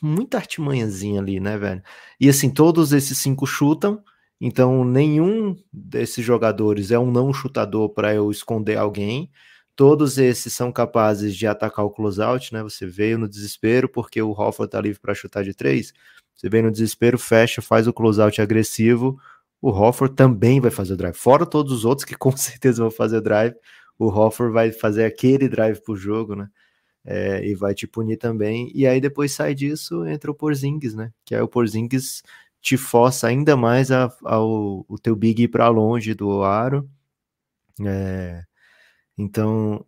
muita artimanhazinha ali, né, velho? E assim, todos esses cinco chutam, então nenhum desses jogadores é um não chutador para eu esconder alguém. Todos esses são capazes de atacar o closeout, né? Você veio no desespero porque o Hoffa tá livre para chutar de três. Você vem no desespero, fecha, faz o closeout agressivo. O Hoffer também vai fazer o drive. Fora todos os outros que com certeza vão fazer o drive, o Hoffer vai fazer aquele drive pro jogo, né? É, e vai te punir também. E aí depois sai disso, entra o Porzingis, né? Que aí o Porzingis te força ainda mais ao a, o, teu big ir para longe do aro. É, então,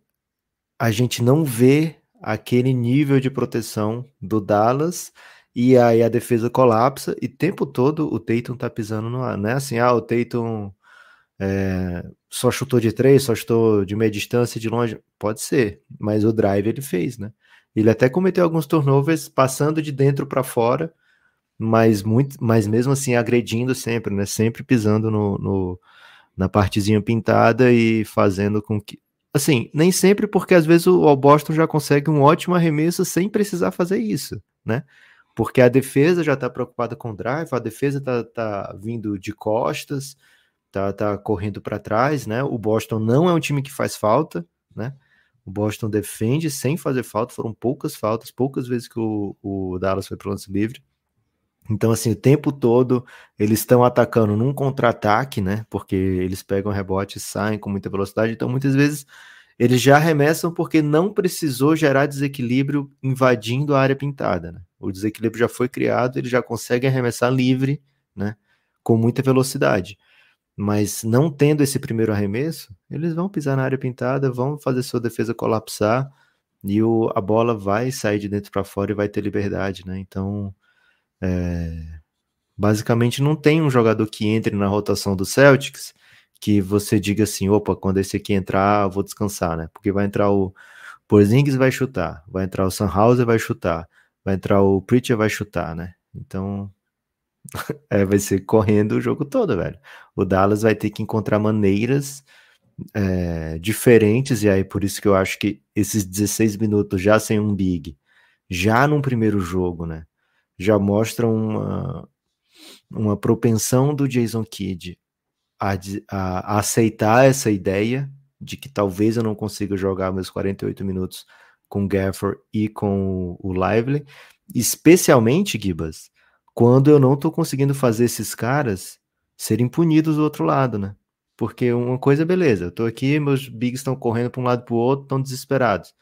a gente não vê aquele nível de proteção do Dallas e aí a defesa colapsa e tempo todo o Tayton tá pisando no ar, né? Assim, ah, o Tayton é, só chutou de três, só chutou de meia distância, de longe, pode ser, mas o drive ele fez, né? Ele até cometeu alguns turnovers passando de dentro para fora, mas muito, mas mesmo assim agredindo sempre, né? Sempre pisando no, no na partezinha pintada e fazendo com que assim, nem sempre, porque às vezes o, Boston já consegue um ótimo arremesso sem precisar fazer isso, né? Porque a defesa já está preocupada com o drive, a defesa está tá vindo de costas, tá, tá correndo para trás, né? O Boston não é um time que faz falta, né? O Boston defende sem fazer falta, foram poucas faltas, poucas vezes que o, o Dallas foi para o lance livre. Então, assim, o tempo todo eles estão atacando num contra-ataque, né? Porque eles pegam rebote e saem com muita velocidade. Então, muitas vezes eles já arremessam porque não precisou gerar desequilíbrio invadindo a área pintada. Né? O desequilíbrio já foi criado, eles já conseguem arremessar livre, né? Com muita velocidade. Mas não tendo esse primeiro arremesso, eles vão pisar na área pintada, vão fazer sua defesa colapsar e o, a bola vai sair de dentro para fora e vai ter liberdade, né? Então é, basicamente não tem um jogador que entre na rotação do Celtics que você diga assim, opa, quando esse aqui entrar, eu vou descansar, né? Porque vai entrar o Porzingis vai chutar, vai entrar o Sunhauser vai chutar, vai entrar o Preacher vai chutar, né? Então é, vai ser correndo o jogo todo, velho. O Dallas vai ter que encontrar maneiras é, diferentes, e aí por isso que eu acho que esses 16 minutos já sem um big, já num primeiro jogo, né? já mostra uma, uma propensão do Jason Kidd a, a, a aceitar essa ideia de que talvez eu não consiga jogar meus 48 minutos com Gafford e com o Lively, especialmente, Gibas, quando eu não estou conseguindo fazer esses caras serem punidos do outro lado, né? Porque uma coisa, é beleza, eu tô aqui, meus bigs estão correndo para um lado para o outro, estão desesperados.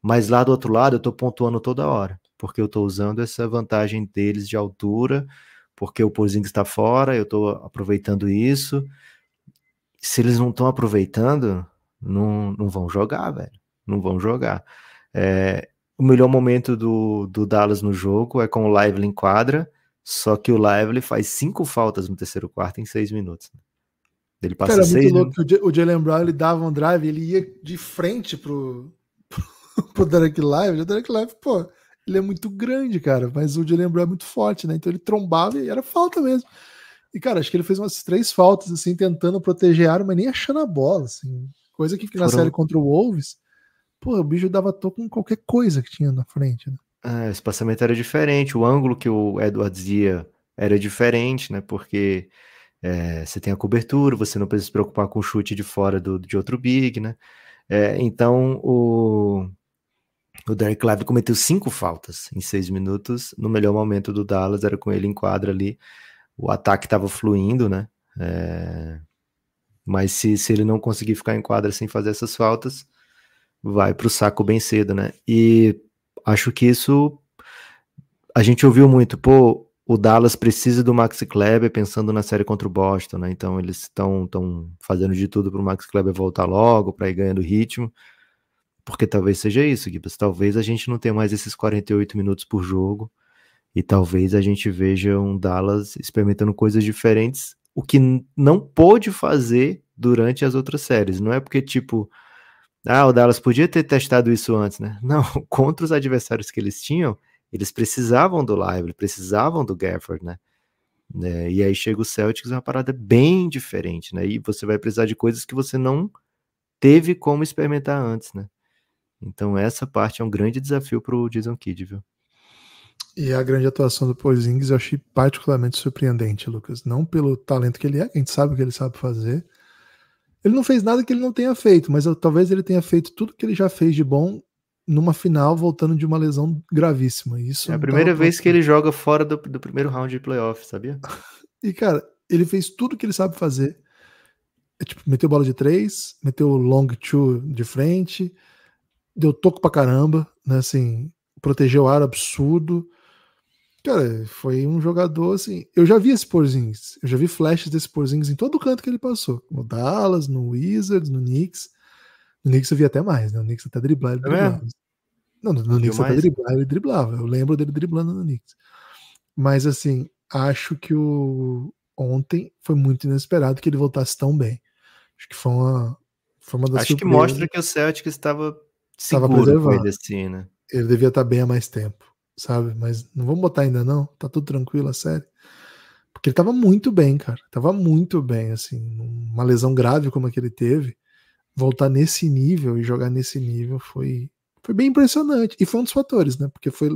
Mas lá do outro lado eu estou pontuando toda hora porque eu estou usando essa vantagem deles de altura, porque o Porzingis está fora, eu estou aproveitando isso. Se eles não estão aproveitando, não, não vão jogar, velho. Não vão jogar. É, o melhor momento do, do Dallas no jogo é com o Lively em quadra, só que o Lively faz cinco faltas no terceiro quarto em seis minutos. Né? Ele passa Cara, é seis. Muito louco né? o Jalen Brown ele dava um drive, ele ia de frente pro, pro, pro Derek Live. O Derek Live, pô, ele é muito grande, cara, mas o Julian Brown é muito forte, né? Então ele trombava e era falta mesmo. E, cara, acho que ele fez umas três faltas, assim, tentando proteger a arma, mas nem achando a bola, assim. Coisa que, que na Foram... série contra o Wolves, pô, o bicho dava toco com qualquer coisa que tinha na frente, né? É, o espaçamento era diferente, o ângulo que o Edwards ia era diferente, né? Porque é, você tem a cobertura, você não precisa se preocupar com o chute de fora do, de outro big, né? É, então, o o Derek Lively cometeu cinco faltas em seis minutos. No melhor momento do Dallas, era com ele em quadra ali. O ataque estava fluindo, né? É... Mas se, se ele não conseguir ficar em quadra sem fazer essas faltas, vai para o saco bem cedo, né? E acho que isso a gente ouviu muito, pô, o Dallas precisa do Max Kleber pensando na série contra o Boston, né? Então eles estão fazendo de tudo para o Max Kleber voltar logo, para ir ganhando ritmo. Porque talvez seja isso, Gibas. Talvez a gente não tenha mais esses 48 minutos por jogo. E talvez a gente veja um Dallas experimentando coisas diferentes, o que não pôde fazer durante as outras séries. Não é porque, tipo, ah, o Dallas podia ter testado isso antes, né? Não, contra os adversários que eles tinham, eles precisavam do Lively, precisavam do Gafford, né? É, e aí chega o Celtics, é uma parada bem diferente, né? E você vai precisar de coisas que você não teve como experimentar antes, né? Então essa parte é um grande desafio para o Jason Kidd, viu? E a grande atuação do Porzingis eu achei particularmente surpreendente, Lucas. Não pelo talento que ele é, a gente sabe o que ele sabe fazer. Ele não fez nada que ele não tenha feito, mas eu, talvez ele tenha feito tudo que ele já fez de bom numa final voltando de uma lesão gravíssima. Isso é a primeira vez que ele joga fora do, do primeiro round de playoff, sabia? e, cara, ele fez tudo que ele sabe fazer. É, tipo, meteu bola de três, meteu long two de frente, deu toco pra caramba, né? Assim, protegeu o ar absurdo. Cara, foi um jogador assim. Eu já vi esse Porzingis, eu já vi flashes desse Porzingis em todo canto que ele passou, no Dallas, no Wizards, no Knicks. No Knicks eu vi até mais, né? No Knicks até driblar ele é driblava. não, no, no Knicks até driblar ele driblava. Eu lembro dele driblando no Knicks. Mas assim, acho que o ontem foi muito inesperado que ele voltasse tão bem. Acho que foi uma foi uma das Acho surpresas. que mostra que o Celtic estava estava preservado. Assim, né? Ele devia estar tá bem há mais tempo, sabe? Mas não vamos botar ainda não, tá tudo tranquilo, a série. Porque ele estava muito bem, cara. Tava muito bem, assim, uma lesão grave como a que ele teve, voltar nesse nível e jogar nesse nível foi foi bem impressionante. E foi um dos fatores, né? Porque foi,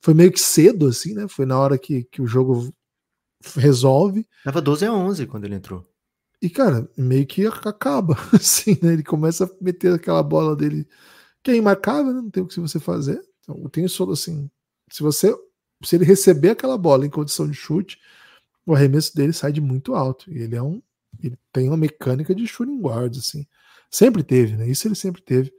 foi meio que cedo, assim, né? Foi na hora que, que o jogo resolve. Tava 12 a 11 quando ele entrou. E, cara, meio que acaba, assim, né? Ele começa a meter aquela bola dele que é imarcável, né? não tem o que você fazer. Então, tem isso assim, se você se ele receber aquela bola em condição de chute, o arremesso dele sai de muito alto. E ele é um ele tem uma mecânica de shooting guard assim. Sempre teve, né? Isso ele sempre teve.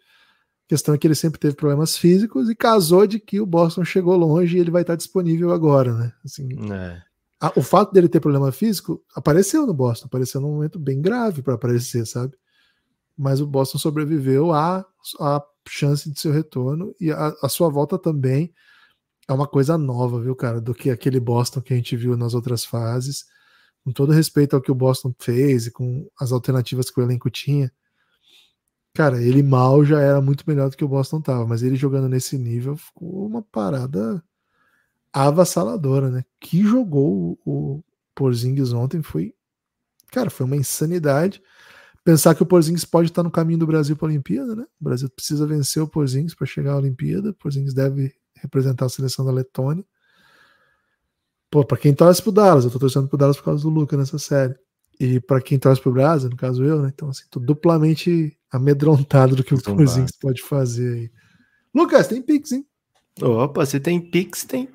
A questão é que ele sempre teve problemas físicos e casou de que o Boston chegou longe e ele vai estar disponível agora, né? Assim, é. a, o fato dele ter problema físico apareceu no Boston, apareceu num momento bem grave para aparecer, sabe? mas o Boston sobreviveu à, à chance de seu retorno e a, a, sua volta também é uma coisa nova, viu, cara, do que aquele Boston que a gente viu nas outras fases. Com todo respeito ao que o Boston fez e com as alternativas que o elenco tinha, cara, ele mal já era muito melhor do que o Boston tava, mas ele jogando nesse nível ficou uma parada avassaladora, né? Que jogou o, o Porzingis ontem foi, cara, foi uma insanidade. Pensar que o Porzingis pode estar no caminho do Brasil para a Olimpíada, né? O Brasil precisa vencer o Porzingis para chegar à Olimpíada. O Porzingis deve representar a seleção da Letônia. Pô, para quem torce pro Dallas, eu tô torcendo pro Dallas por causa do Luca nessa série. E para quem torce pro Brasil, no caso eu, né? Então, assim, tô duplamente amedrontado do que o Porzingis pode fazer aí. Lucas, tem Pix, hein? Opa, se tem Pix, tem,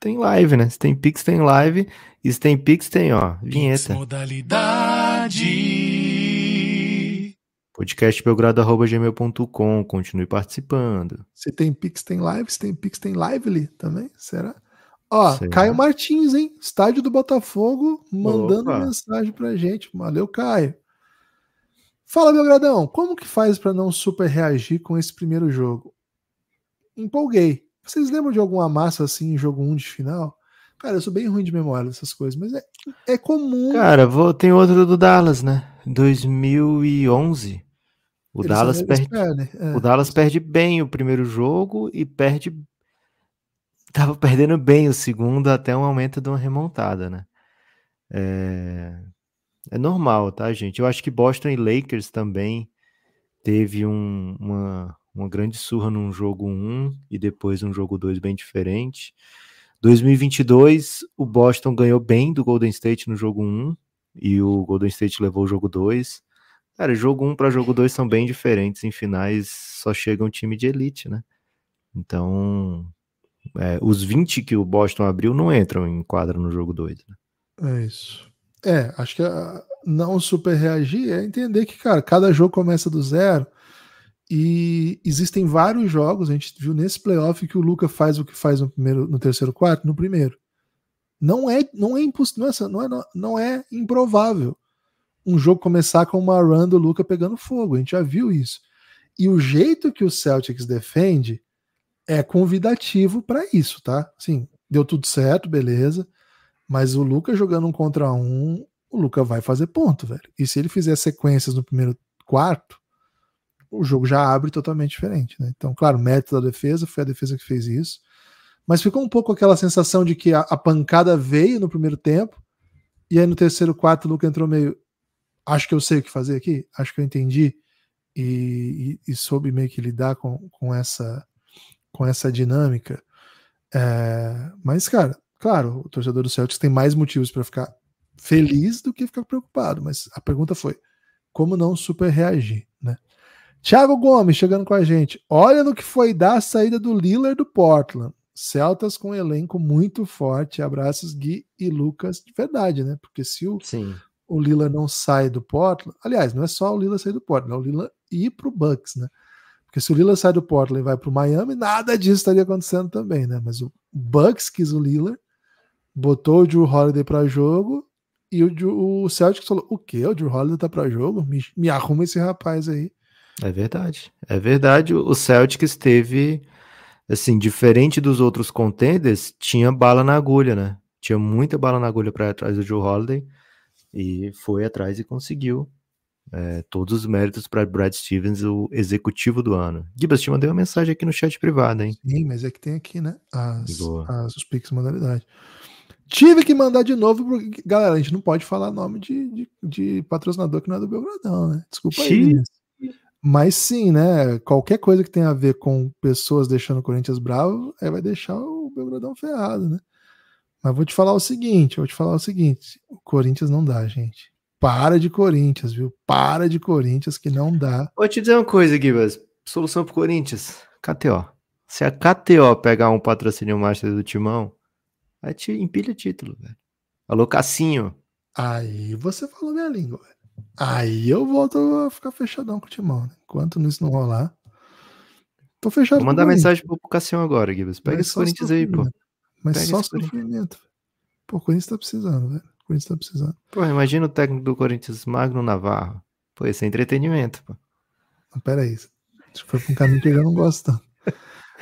tem live, né? Se tem Pix, tem live. E se tem Pix, tem, ó, vinheta. Pix modalidade podcastbelgrado.gmail.com, continue participando. Se tem Pix, tem live, se tem Pix, tem lively também, será? Ó, será? Caio Martins, hein? Estádio do Botafogo, mandando Opa. mensagem pra gente. Valeu, Caio. Fala, Belgradão, como que faz para não super reagir com esse primeiro jogo? Empolguei. Vocês lembram de alguma massa assim em jogo 1 de final? Cara, eu sou bem ruim de memória dessas coisas, mas é, é comum. Cara, vou, tem outro do Dallas, né? 2011. O Dallas perde. é. O Dallas perde bem o primeiro jogo e perde. Tava perdendo bem o segundo até um aumento de uma remontada, né? É, é normal, tá, gente? Eu acho que Boston e Lakers também teve um, uma, uma grande surra num jogo 1 um, e depois um jogo 2 bem diferente. 2022, o Boston ganhou bem do Golden State no jogo 1 e o Golden State levou o jogo 2. Cara, jogo 1 para jogo 2 são bem diferentes. Em finais só chega um time de elite, né? Então, é, os 20 que o Boston abriu não entram em quadra no jogo 2. Né? É isso. É, acho que ah, não super reagir é entender que, cara, cada jogo começa do zero. E existem vários jogos, a gente viu nesse playoff que o Luca faz o que faz no primeiro, no terceiro quarto, no primeiro. Não é, não é impossível, é não é, não é, não é improvável um jogo começar com uma run do Luca pegando fogo. A gente já viu isso. E o jeito que o Celtics defende é convidativo para isso, tá? Sim, deu tudo certo, beleza. Mas o Luca jogando um contra um, o Luca vai fazer ponto, velho. E se ele fizer sequências no primeiro quarto, o jogo já abre totalmente diferente. Né? Então, claro, mérito da defesa, foi a defesa que fez isso. Mas ficou um pouco aquela sensação de que a, a pancada veio no primeiro tempo, e aí no terceiro quarto o Luca entrou meio. Acho que eu sei o que fazer aqui, acho que eu entendi, e, e, e soube meio que lidar com, com, essa, com essa dinâmica. É, mas, cara, claro, o torcedor do Celtics tem mais motivos para ficar feliz do que ficar preocupado, mas a pergunta foi: como não super reagir? Thiago Gomes chegando com a gente. Olha no que foi dar a saída do Lillard do Portland. Celtas com um elenco muito forte. Abraços, Gui e Lucas. De verdade, né? Porque se o, Sim. o Lillard não sai do Portland... Aliás, não é só o Lillard sair do Portland, é o Lillard ir para o Bucks, né? Porque se o Lillard sai do Portland e vai para o Miami, nada disso estaria acontecendo também, né? Mas o Bucks quis o Lillard, botou o Drew Holiday para jogo e o, o Celtics falou: o que? O Drew Holiday tá para jogo? Me, me arruma esse rapaz aí. É verdade. É verdade. O Celtics teve, assim, diferente dos outros contenders, tinha bala na agulha, né? Tinha muita bala na agulha para atrás do Joe Holiday e foi atrás e conseguiu é, todos os méritos para Brad Stevens, o executivo do ano. Gibas, te mandei uma mensagem aqui no chat privado, hein? Sim, mas é que tem aqui, né? As, Boa. as, os piques modalidade. Tive que mandar de novo, porque, galera, a gente não pode falar nome de, de, de patrocinador que não é do Belgradão, né? Desculpa aí. Mas sim, né? Qualquer coisa que tenha a ver com pessoas deixando o Corinthians bravo, aí vai deixar o Belgradão ferrado, né? Mas vou te falar o seguinte, vou te falar o seguinte, o Corinthians não dá, gente. Para de Corinthians, viu? Para de Corinthians que não dá. Vou te dizer uma coisa, Gibas. Solução pro Corinthians, KTO. Se a KTO pegar um patrocínio master do Timão, aí te empilha título, velho. Alô, Cassinho. Aí você falou minha língua, velho. Aí eu volto a ficar fechadão com o Timão. Né? Enquanto isso não rolar, tô fechado. Vou mandar mensagem pro Cassião agora, Gibbs. Pega Mas esse Corinthians aí, pô. Mas Pega só sofrimento. Pô, o Corinthians tá precisando, velho. O Corinthians tá precisando. Pô, imagina o técnico do Corinthians, Magno Navarro. Pô, esse é entretenimento, pô. Não, pera Acho que foi pra um caminho que eu não gosto tanto.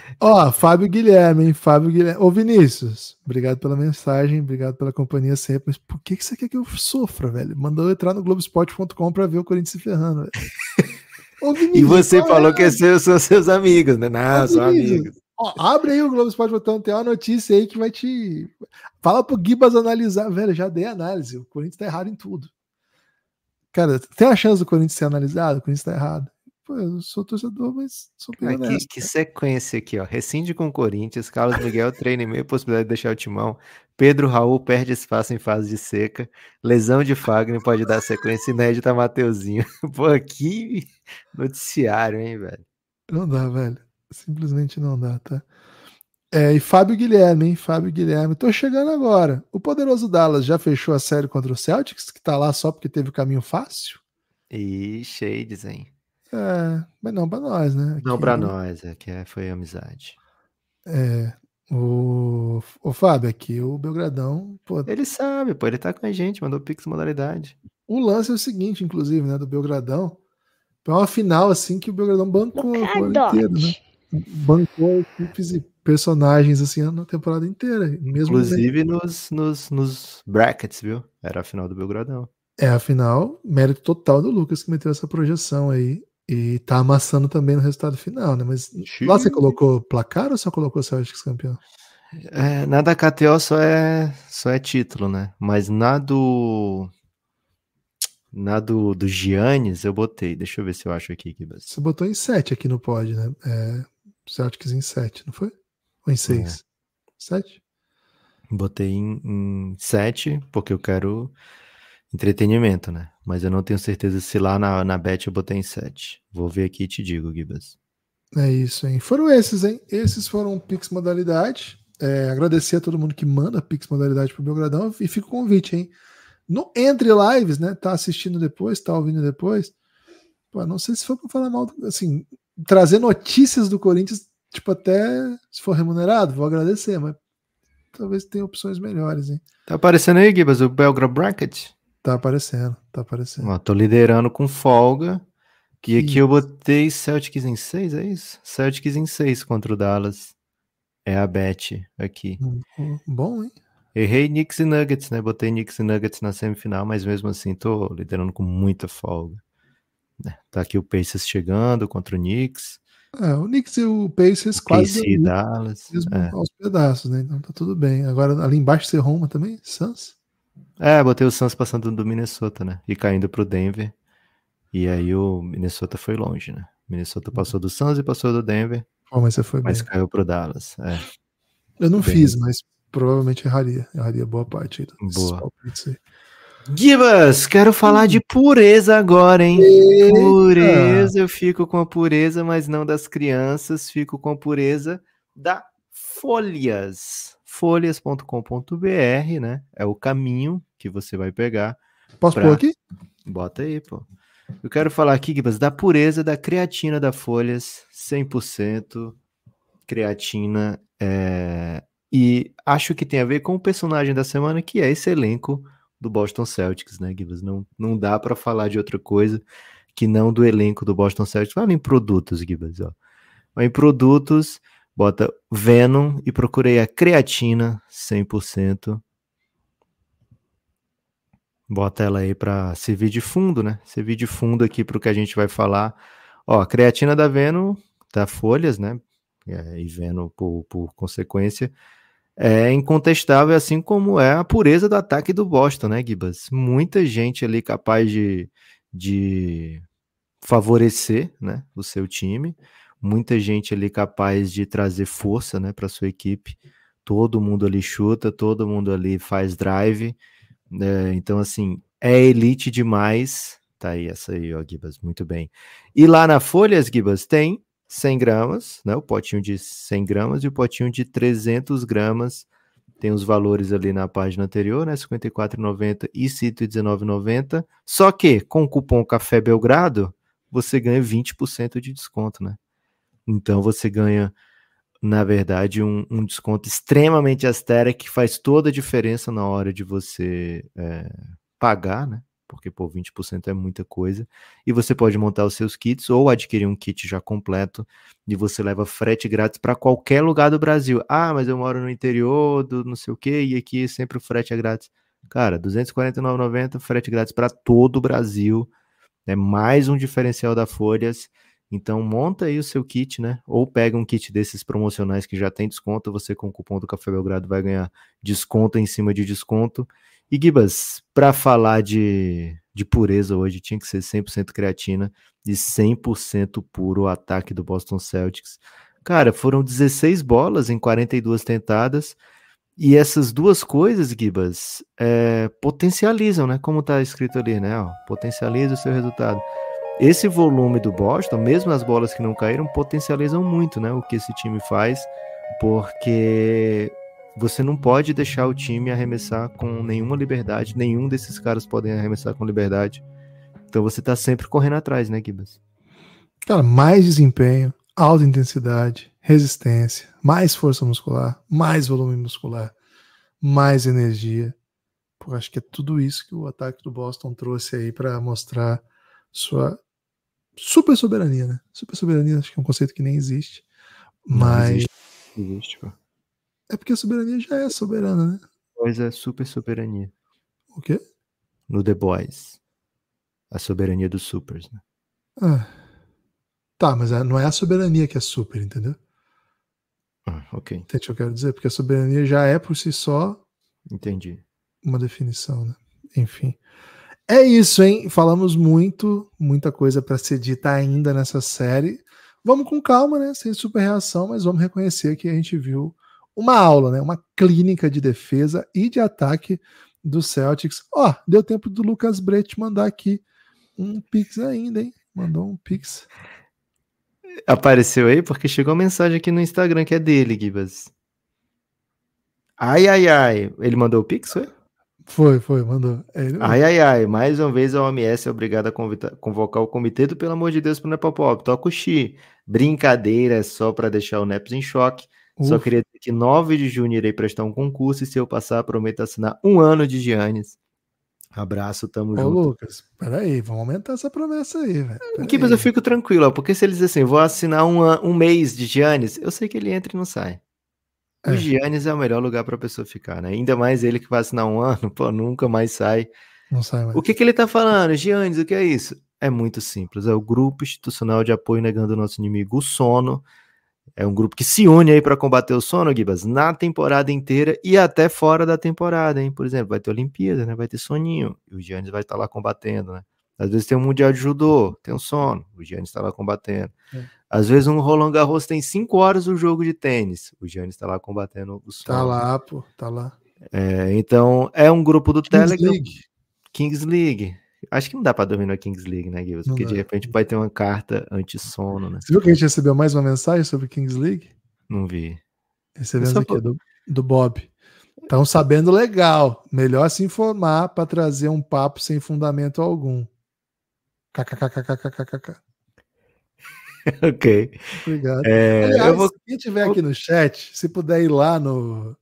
Ó, Fábio Guilherme, hein? Fábio Guilherme. Ô, Vinícius, obrigado pela mensagem, obrigado pela companhia sempre. Mas por que, que você quer que eu sofra, velho? Mandou eu entrar no Globoesporte.com pra ver o Corinthians se ferrando, velho. Ô, Vinícius, e você é falou que são seus, amigos, né? Não, Ô, são amigos. Ó, abre aí o Globoesporte.com, tem uma notícia aí que vai te. Fala pro Gibas analisar. Velho, já dei análise. O Corinthians tá errado em tudo. Cara, tem a chance do Corinthians ser analisado? O Corinthians tá errado pô, eu sou torcedor, mas sou bem que, sequência aqui, ó. Rescinde com o Corinthians, Carlos Miguel treina e meio possibilidade de deixar o timão. Pedro Raul perde espaço em fase de seca. Lesão de Fagner pode dar sequência inédita a Mateuzinho. Pô, que noticiário, hein, velho? Não dá, velho. Simplesmente não dá, tá? É, e Fábio Guilherme, hein? Fábio Guilherme. Tô chegando agora. O poderoso Dallas já fechou a série contra o Celtics, que tá lá só porque teve o caminho fácil? E shades, hein? É, mas não para nós, né? Aqui, não para nós, é que é, foi amizade. É. O, o Fábio aqui, o Belgradão. Pô, ele sabe, pô, ele tá com a gente, mandou Pix modalidade. O lance é o seguinte, inclusive, né, do Belgradão. Foi uma final assim que o Belgradão bancou a inteira, né? Bancou equipes e personagens assim na temporada inteira. Mesmo inclusive nos, nos, nos brackets, viu? Era a final do Belgradão. É, afinal, mérito total do Lucas que meteu essa projeção aí e tá amassando também no resultado final, né? Mas Xiii. lá você colocou placar ou só colocou Celtics campeão? É, na da KTO só é, só é título, né? Mas na do. Na do, do Giannis eu botei. Deixa eu ver se eu acho aqui. Que... Você botou em 7 aqui no pod, né? É, Celtics em 7, não foi? Ou em 6? É. 7? Botei em 7, porque eu quero entretenimento, né? Mas eu não tenho certeza se lá na, na bet eu botei em 7. Vou ver aqui e te digo, Gibas. É isso, hein? Foram esses, hein? Esses foram o Pix Modalidade. É, agradecer a todo mundo que manda Pix Modalidade pro Belgradão e fica o convite, hein? No Entre Lives, né? Tá assistindo depois, tá ouvindo depois. Pô, não sei se foi para falar mal, assim, trazer notícias do Corinthians, tipo, até se for remunerado, vou agradecer, mas talvez tenha opções melhores, hein? Tá aparecendo aí, Gibas, o Belgra Bracket? Tá aparecendo, tá aparecendo. Ó, tô liderando com folga. Que aqui isso. eu botei Celtics em 6, é isso? Celtics em 6 contra o Dallas. É a bet aqui. Hum, hum, bom, hein? Errei Knicks e Nuggets, né? Botei Knicks e Nuggets na semifinal, mas mesmo assim tô liderando com muita folga. É, tá aqui o Pacers chegando contra o Knicks. É, o Knicks e o Pacers quase e Dallas, mesmo é. aos pedaços, né? Então tá tudo bem. Agora ali embaixo você Roma também, Suns. É, botei o Suns passando do Minnesota, né? E caindo pro Denver. E aí o Minnesota foi longe, né? Minnesota passou do Suns e passou do Denver. Oh, mas você foi mas bem. caiu pro Dallas. É. Eu não bem. fiz, mas provavelmente erraria. Erraria boa parte Boa. Gibas, quero falar de pureza agora, hein? Eita. Pureza, eu fico com a pureza, mas não das crianças, fico com a pureza da Folhas folhas.com.br, né? É o caminho que você vai pegar. Posso pra... pôr aqui? Bota aí, pô. Eu quero falar aqui, Gibas, da pureza da creatina da Folhas, 100% creatina. É... E acho que tem a ver com o personagem da semana, que é esse elenco do Boston Celtics, né, Gibas? Não, não dá para falar de outra coisa que não do elenco do Boston Celtics. Fala em produtos, Gibas, ó. Mas em produtos, bota Venom e procurei a creatina 100%. Bota ela aí para servir de fundo, né? Servir de fundo aqui para o que a gente vai falar. Ó, a creatina da Venom, da tá Folhas, né? E Venom por, por consequência, é incontestável, assim como é a pureza do ataque do Boston, né, Gibas? Muita gente ali capaz de, de favorecer né, o seu time muita gente ali capaz de trazer força né, para sua equipe. Todo mundo ali chuta, todo mundo ali faz drive. Né, então, assim, é elite demais. Tá aí essa aí, ó, Gibas, muito bem. E lá na Folhas, Gibas, tem 100 gramas, né? O potinho de 100 gramas e o potinho de 300 gramas. Tem os valores ali na página anterior, né? 54,90 e 119,90. Só que com o cupom Café Belgrado, você ganha 20% de desconto, né? Então você ganha, na verdade, um, um desconto extremamente austero que faz toda a diferença na hora de você é, pagar, né? Porque por 20% é muita coisa. E você pode montar os seus kits ou adquirir um kit já completo e você leva frete grátis para qualquer lugar do Brasil. Ah, mas eu moro no interior do não sei o quê e aqui sempre o frete é grátis. Cara, 249,90 frete grátis para todo o Brasil. É mais um diferencial da Folhas. Então monta aí o seu kit, né? Ou pega um kit desses promocionais que já tem desconto, você com o cupom do Café Belgrado vai ganhar desconto em cima de desconto. E Gibas, para falar de, de pureza hoje, tinha que ser 100% creatina e 100% puro o ataque do Boston Celtics. Cara, foram 16 bolas em 42 tentadas. E essas duas coisas, Gibas, é, potencializam, né? Como tá escrito ali, né? Ó, potencializa o seu resultado. Esse volume do Boston, mesmo as bolas que não caíram, potencializam muito né, o que esse time faz, porque você não pode deixar o time arremessar com nenhuma liberdade, nenhum desses caras podem arremessar com liberdade. Então você está sempre correndo atrás, né, Gibas? Cara, mais desempenho, alta intensidade, resistência, mais força muscular, mais volume muscular, mais energia. Pô, acho que é tudo isso que o ataque do Boston trouxe aí para mostrar sua super soberania, né? Super soberania acho que é um conceito que nem existe, mas. Não existe, existe pô. É porque a soberania já é soberana, né? Pois é, super soberania. O quê? No The Boys. A soberania dos supers, né? Ah. Tá, mas é, não é a soberania que é super, entendeu? Ah, ok. Entende o que eu quero dizer? Porque a soberania já é por si só. Entendi. Uma definição, né? Enfim. É isso, hein? Falamos muito, muita coisa para ser dita ainda nessa série. Vamos com calma, né? Sem super reação, mas vamos reconhecer que a gente viu uma aula, né? Uma clínica de defesa e de ataque do Celtics. Ó, oh, deu tempo do Lucas Brett mandar aqui um pix ainda, hein? Mandou um pix. Apareceu aí porque chegou uma mensagem aqui no Instagram que é dele, Gibas. Ai, ai, ai. Ele mandou o pix, foi? Foi, foi, mandou. É, ele... Ai, ai, ai, mais uma vez a OMS é obrigada a convocar o comitê do Pelo Amor de Deus para o Nepopop. Toca o Xi. Brincadeira, é só para deixar o Neps em choque. Só queria dizer que 9 de junho irei prestar um concurso e se eu passar, prometo assinar um ano de Giannis. Abraço, tamo Ô, junto. Ô, Lucas, peraí, vamos aumentar essa promessa aí, velho. Aqui, é, mas eu fico tranquilo, ó, porque se eles assim, vou assinar um, um mês de Giannis, eu sei que ele entra e não sai. O é. Giannis é o melhor lugar para a pessoa ficar, né? Ainda mais ele que vai assinar um ano, pô, nunca mais sai. Não sai mais. O que, que ele tá falando? Giannis, o que é isso? É muito simples. É o grupo institucional de apoio negando o nosso inimigo, o sono. É um grupo que se une aí para combater o sono, Gibas, na temporada inteira e até fora da temporada, hein? Por exemplo, vai ter Olimpíada, né? Vai ter soninho. E o Giannis vai estar tá lá combatendo, né? Às vezes tem um mundial de judô, tem um sono, o Giannis está lá combatendo. É. Às vezes um Roland Garros tem cinco horas o jogo de tênis, o Giannis está lá combatendo o tá sono. Tá lá, pô, tá lá. É, então é um grupo do Kings Telegram. League. Kings League. Acho que não dá para dominar Kings League, né, Guilherme? Porque dá. de repente né? vai ter uma carta anti-sono, né? Você viu que a gente recebeu mais uma mensagem sobre Kings League? Não vi. Recebemos aqui é do, do Bob. Estão sabendo legal. Melhor se informar para trazer um papo sem fundamento algum. KKKKKKKK. ok. Obrigado. É, Aliás, vou... quem estiver aqui no chat, se puder ir lá no,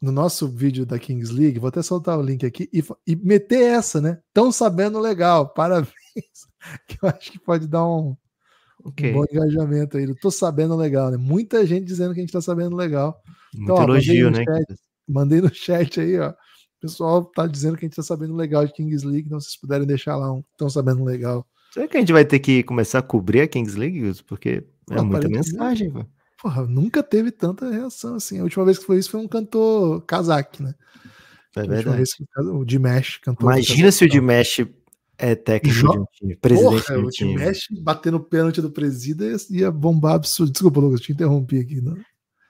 no nosso vídeo da Kings League, vou até soltar o link aqui e, e meter essa, né? Tão sabendo legal, parabéns. Que eu acho que pode dar um, okay. um bom engajamento aí. Eu tô sabendo legal, né? Muita gente dizendo que a gente tá sabendo legal. Muito ó, elogio, né? Chat, mandei no chat aí, ó pessoal tá dizendo que a gente tá sabendo legal de Kings League, não vocês puderem deixar lá um tão sabendo legal. Será que a gente vai ter que começar a cobrir a Kings League, Porque é Não, muita mensagem, velho. Porra, nunca teve tanta reação assim. A última vez que foi isso foi um cantor casaque, né? É verdade. o Dimash cantou. Imagina se o Dimash é técnico jo... de um time, presidente Porra, de um time. O Dimash batendo o pênalti do presida ia bombar absurdo. Desculpa, Lucas, te interrompi aqui. Não. Né?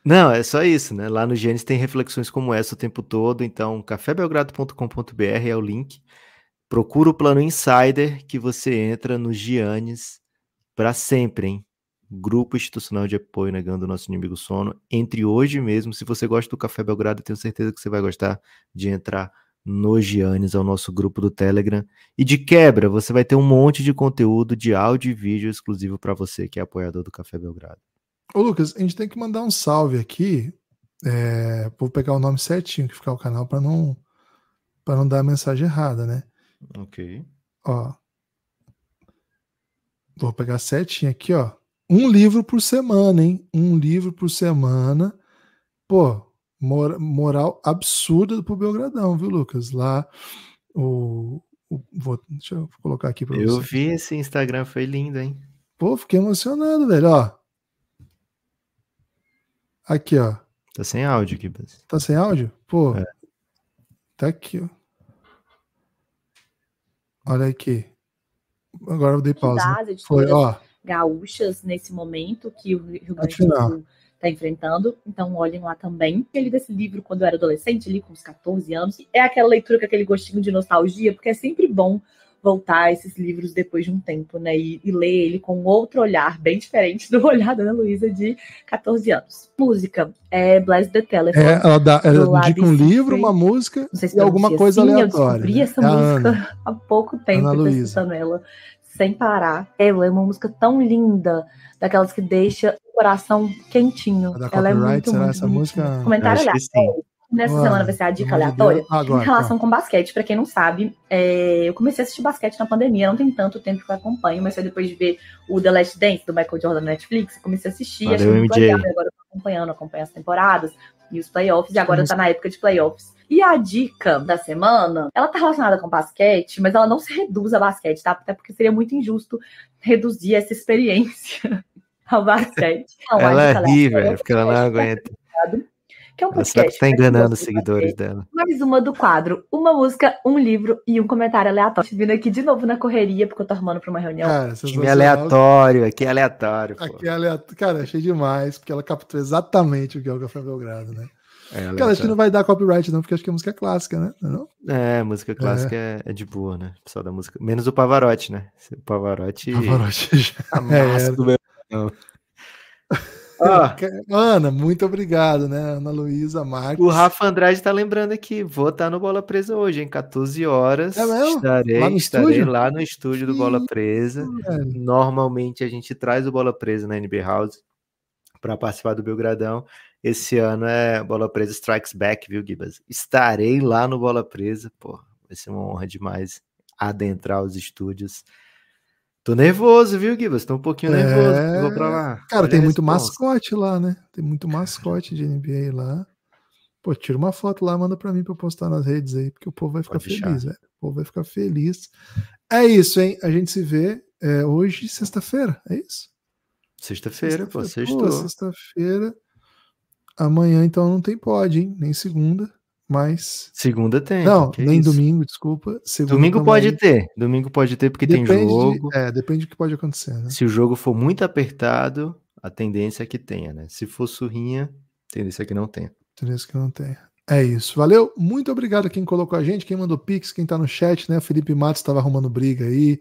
Não, é só isso, né? Lá no Gênesis tem reflexões como essa o tempo todo, então cafébelgrado.com.br é o link. Procura o plano Insider que você entra no Giannis para sempre, hein? Grupo institucional de apoio negando o nosso inimigo sono. Entre hoje mesmo, se você gosta do Café Belgrado, tenho certeza que você vai gostar de entrar no Giannis, ao é nosso grupo do Telegram. E de quebra, você vai ter um monte de conteúdo de áudio e vídeo exclusivo para você que é apoiador do Café Belgrado. Ô, Lucas, a gente tem que mandar um salve aqui. É, vou pegar o nome certinho que ficar o canal para não para não dar a mensagem errada, né? Ok. Ó. Vou pegar certinho aqui, ó. Um livro por semana, hein? Um livro por semana. Pô, moral absurda pro Belgradão, viu, Lucas? Lá o, o vou, deixa eu colocar aqui para você. Eu vi esse Instagram, foi lindo, hein? Pô, fiquei emocionado, velho, ó. Aqui, ó. Tá sem áudio aqui, Bas. Tá sem áudio? Pô. É. Tá aqui, ó. Olha aqui. Agora eu dei pausa. Né? Foi, ó. Gaúchas nesse momento que o Rio Grande do Sul está enfrentando. Então olhem lá também. Ele desse livro quando eu era adolescente, li com uns 14 anos. É aquela leitura com aquele gostinho de nostalgia, porque é sempre bom voltar a esses livros depois de um tempo, né? E, e ler ele com outro olhar, bem diferente do olhar da Ana Luísa de 14 anos. Música, é Bless the Telephone. É, ela, dá, ela indica um livro, uma música se e alguma coisa assim, aleatória. Eu descobri né? essa é música há pouco tempo, Ana escutando sem parar. Ela é uma música tão linda, daquelas que deixa o coração quentinho. Ela é muito, será muito essa bonita. música? Comentário lá. Nessa Ué, semana vai ser a dica aleatória agora, em relação tá. com basquete. Para quem não sabe, é, eu comecei a assistir basquete na pandemia, não tem tanto tempo que eu acompanho, mas foi depois de ver o The Last Dance do Michael Jordan na Netflix, comecei a assistir, Valeu, achei muito legal, agora eu tô acompanhando, acompanho as temporadas e os playoffs, e agora tá na época de playoffs. E a dica da semana, ela tá relacionada com basquete, mas ela não se reduz a basquete, tá? Até porque seria muito injusto reduzir essa experiência ao basquete. Não, ela é velho, é porque ela não tá aguenta. Tá que é um podcast. Ela está enganando os seguidores dela. Mais uma do quadro: uma música, um livro e um comentário aleatório. Vindo aqui de novo na correria, porque eu tô arrumando para uma reunião. Cara, Time aleatório, aqui é aleatório. Pô. Aqui é aleatório. Cara, achei demais, porque ela captou exatamente o que é o Café Belgrado, né? É, é, Cara, acho que não vai dar copyright, não, porque acho que a é música é clássica, né? É não? É, música clássica é. é de boa, né? pessoal da música. Menos o Pavarotti, né? O Pavarotti. Pavarotti já. Amasso, é, é. Não. Ah. Ana, muito obrigado, né? Ana Luísa, Marcos. O Rafa Andrade está lembrando aqui, vou estar tá no Bola Presa hoje, em 14 horas. É mesmo? Estarei, lá no estarei estúdio? lá no estúdio do Bola Presa. Normalmente a gente traz o Bola Presa na NB House para participar do Belgradão. Esse ano é Bola Presa Strikes Back, viu, Gibas? Estarei lá no Bola Presa, pô. Vai ser uma honra demais adentrar os estúdios Tô nervoso, viu, Gibas? Tô tá um pouquinho é... nervoso. Vou pra lá. Cara, Olha tem muito mascote lá, né? Tem muito mascote de NBA lá. Pô, tira uma foto lá, manda para mim para postar nas redes aí, porque o povo vai ficar Pode feliz, velho. O povo vai ficar feliz. É isso, hein? A gente se vê é, hoje, sexta-feira, é isso? Sexta-feira, sexta pô, sexta Sexta-feira. Amanhã, então, não tem pod, hein? Nem segunda mas. Segunda tem. Não, nem isso? domingo, desculpa. Segunda domingo também. pode ter. Domingo pode ter, porque depende tem jogo. De, é, depende do que pode acontecer, né? Se o jogo for muito apertado, a tendência é que tenha, né? Se for surrinha, tendência é que não tenha. Tendência é que não tenha. É isso. Valeu. Muito obrigado a quem colocou a gente, quem mandou pix, quem tá no chat, né? Felipe Matos estava arrumando briga aí.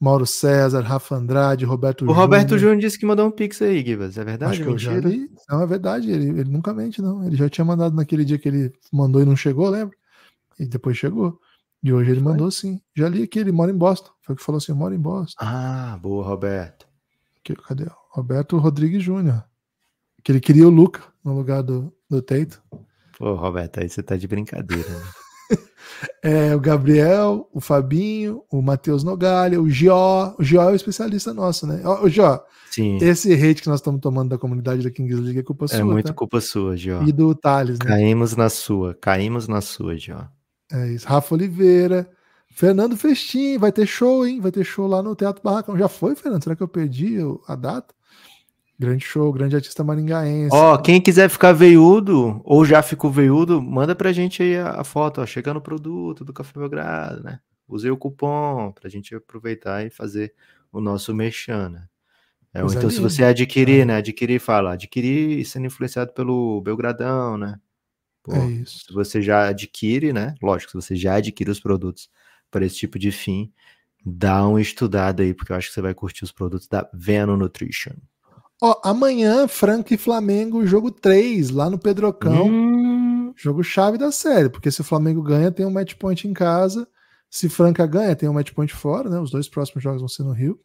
Mauro César, Rafa Andrade, Roberto O Roberto Júnior, disse que mandou um pix aí, Guivas. É verdade? Acho que eu já li. Não, é verdade. Ele, ele nunca mente, não. Ele já tinha mandado naquele dia que ele mandou e não chegou, lembra? E depois chegou. E hoje ele mandou sim. Já li aqui, ele mora em Boston. Foi o que falou assim: mora em Boston. Ah, boa, Roberto. Que cadê? Roberto Rodrigues Júnior. Que ele queria o Luca no lugar do, do Teito. Ô, Roberto, aí você tá de brincadeira, né? É, o Gabriel, o Fabinho, o Matheus Nogalha, o Gió. O Gió é o especialista nosso, né? O Gió, Sim. esse hate que nós estamos tomando da comunidade da Kings League é culpa é sua. É muito tá? culpa sua, Gió. E do Thales, né? Caímos na sua, caímos na sua, Gió. É isso. Rafa Oliveira. Fernando Festim, vai ter show, hein? Vai ter show lá no Teatro Barracão. Já foi, Fernando? Será que eu perdi a data? Grande show, grande artista maringaense. Ó, quem quiser ficar veiudo ou já ficou veiudo, manda pra gente aí a, a foto, ó, chegando o produto do Café Belgrado, né? Usei o cupom pra gente aproveitar e fazer o nosso mexana. né? É, então, é, se você adquirir, é. né? Adquirir, fala, adquirir sendo influenciado pelo Belgradão, né? Pô, é isso. Se você já adquire, né? Lógico, se você já adquire os produtos para esse tipo de fim, dá um estudado aí, porque eu acho que você vai curtir os produtos da Venom Nutrition. Ó, amanhã, Franca e Flamengo, jogo 3, lá no Pedrocão. Hum. Jogo chave da série, porque se o Flamengo ganha, tem um match point em casa. Se Franca ganha, tem um match point fora, né? Os dois próximos jogos vão ser no Rio.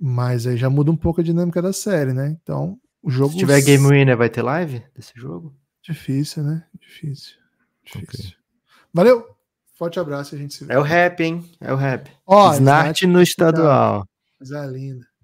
Mas aí já muda um pouco a dinâmica da série, né? Então, o jogo. Se tiver Game Winner, vai ter live desse jogo? Difícil, né? Difícil. Difícil. Okay. Valeu! Forte abraço, a gente se vê. É o rap, hein? É o rap. Ó, Snart no estadual. Coisa linda.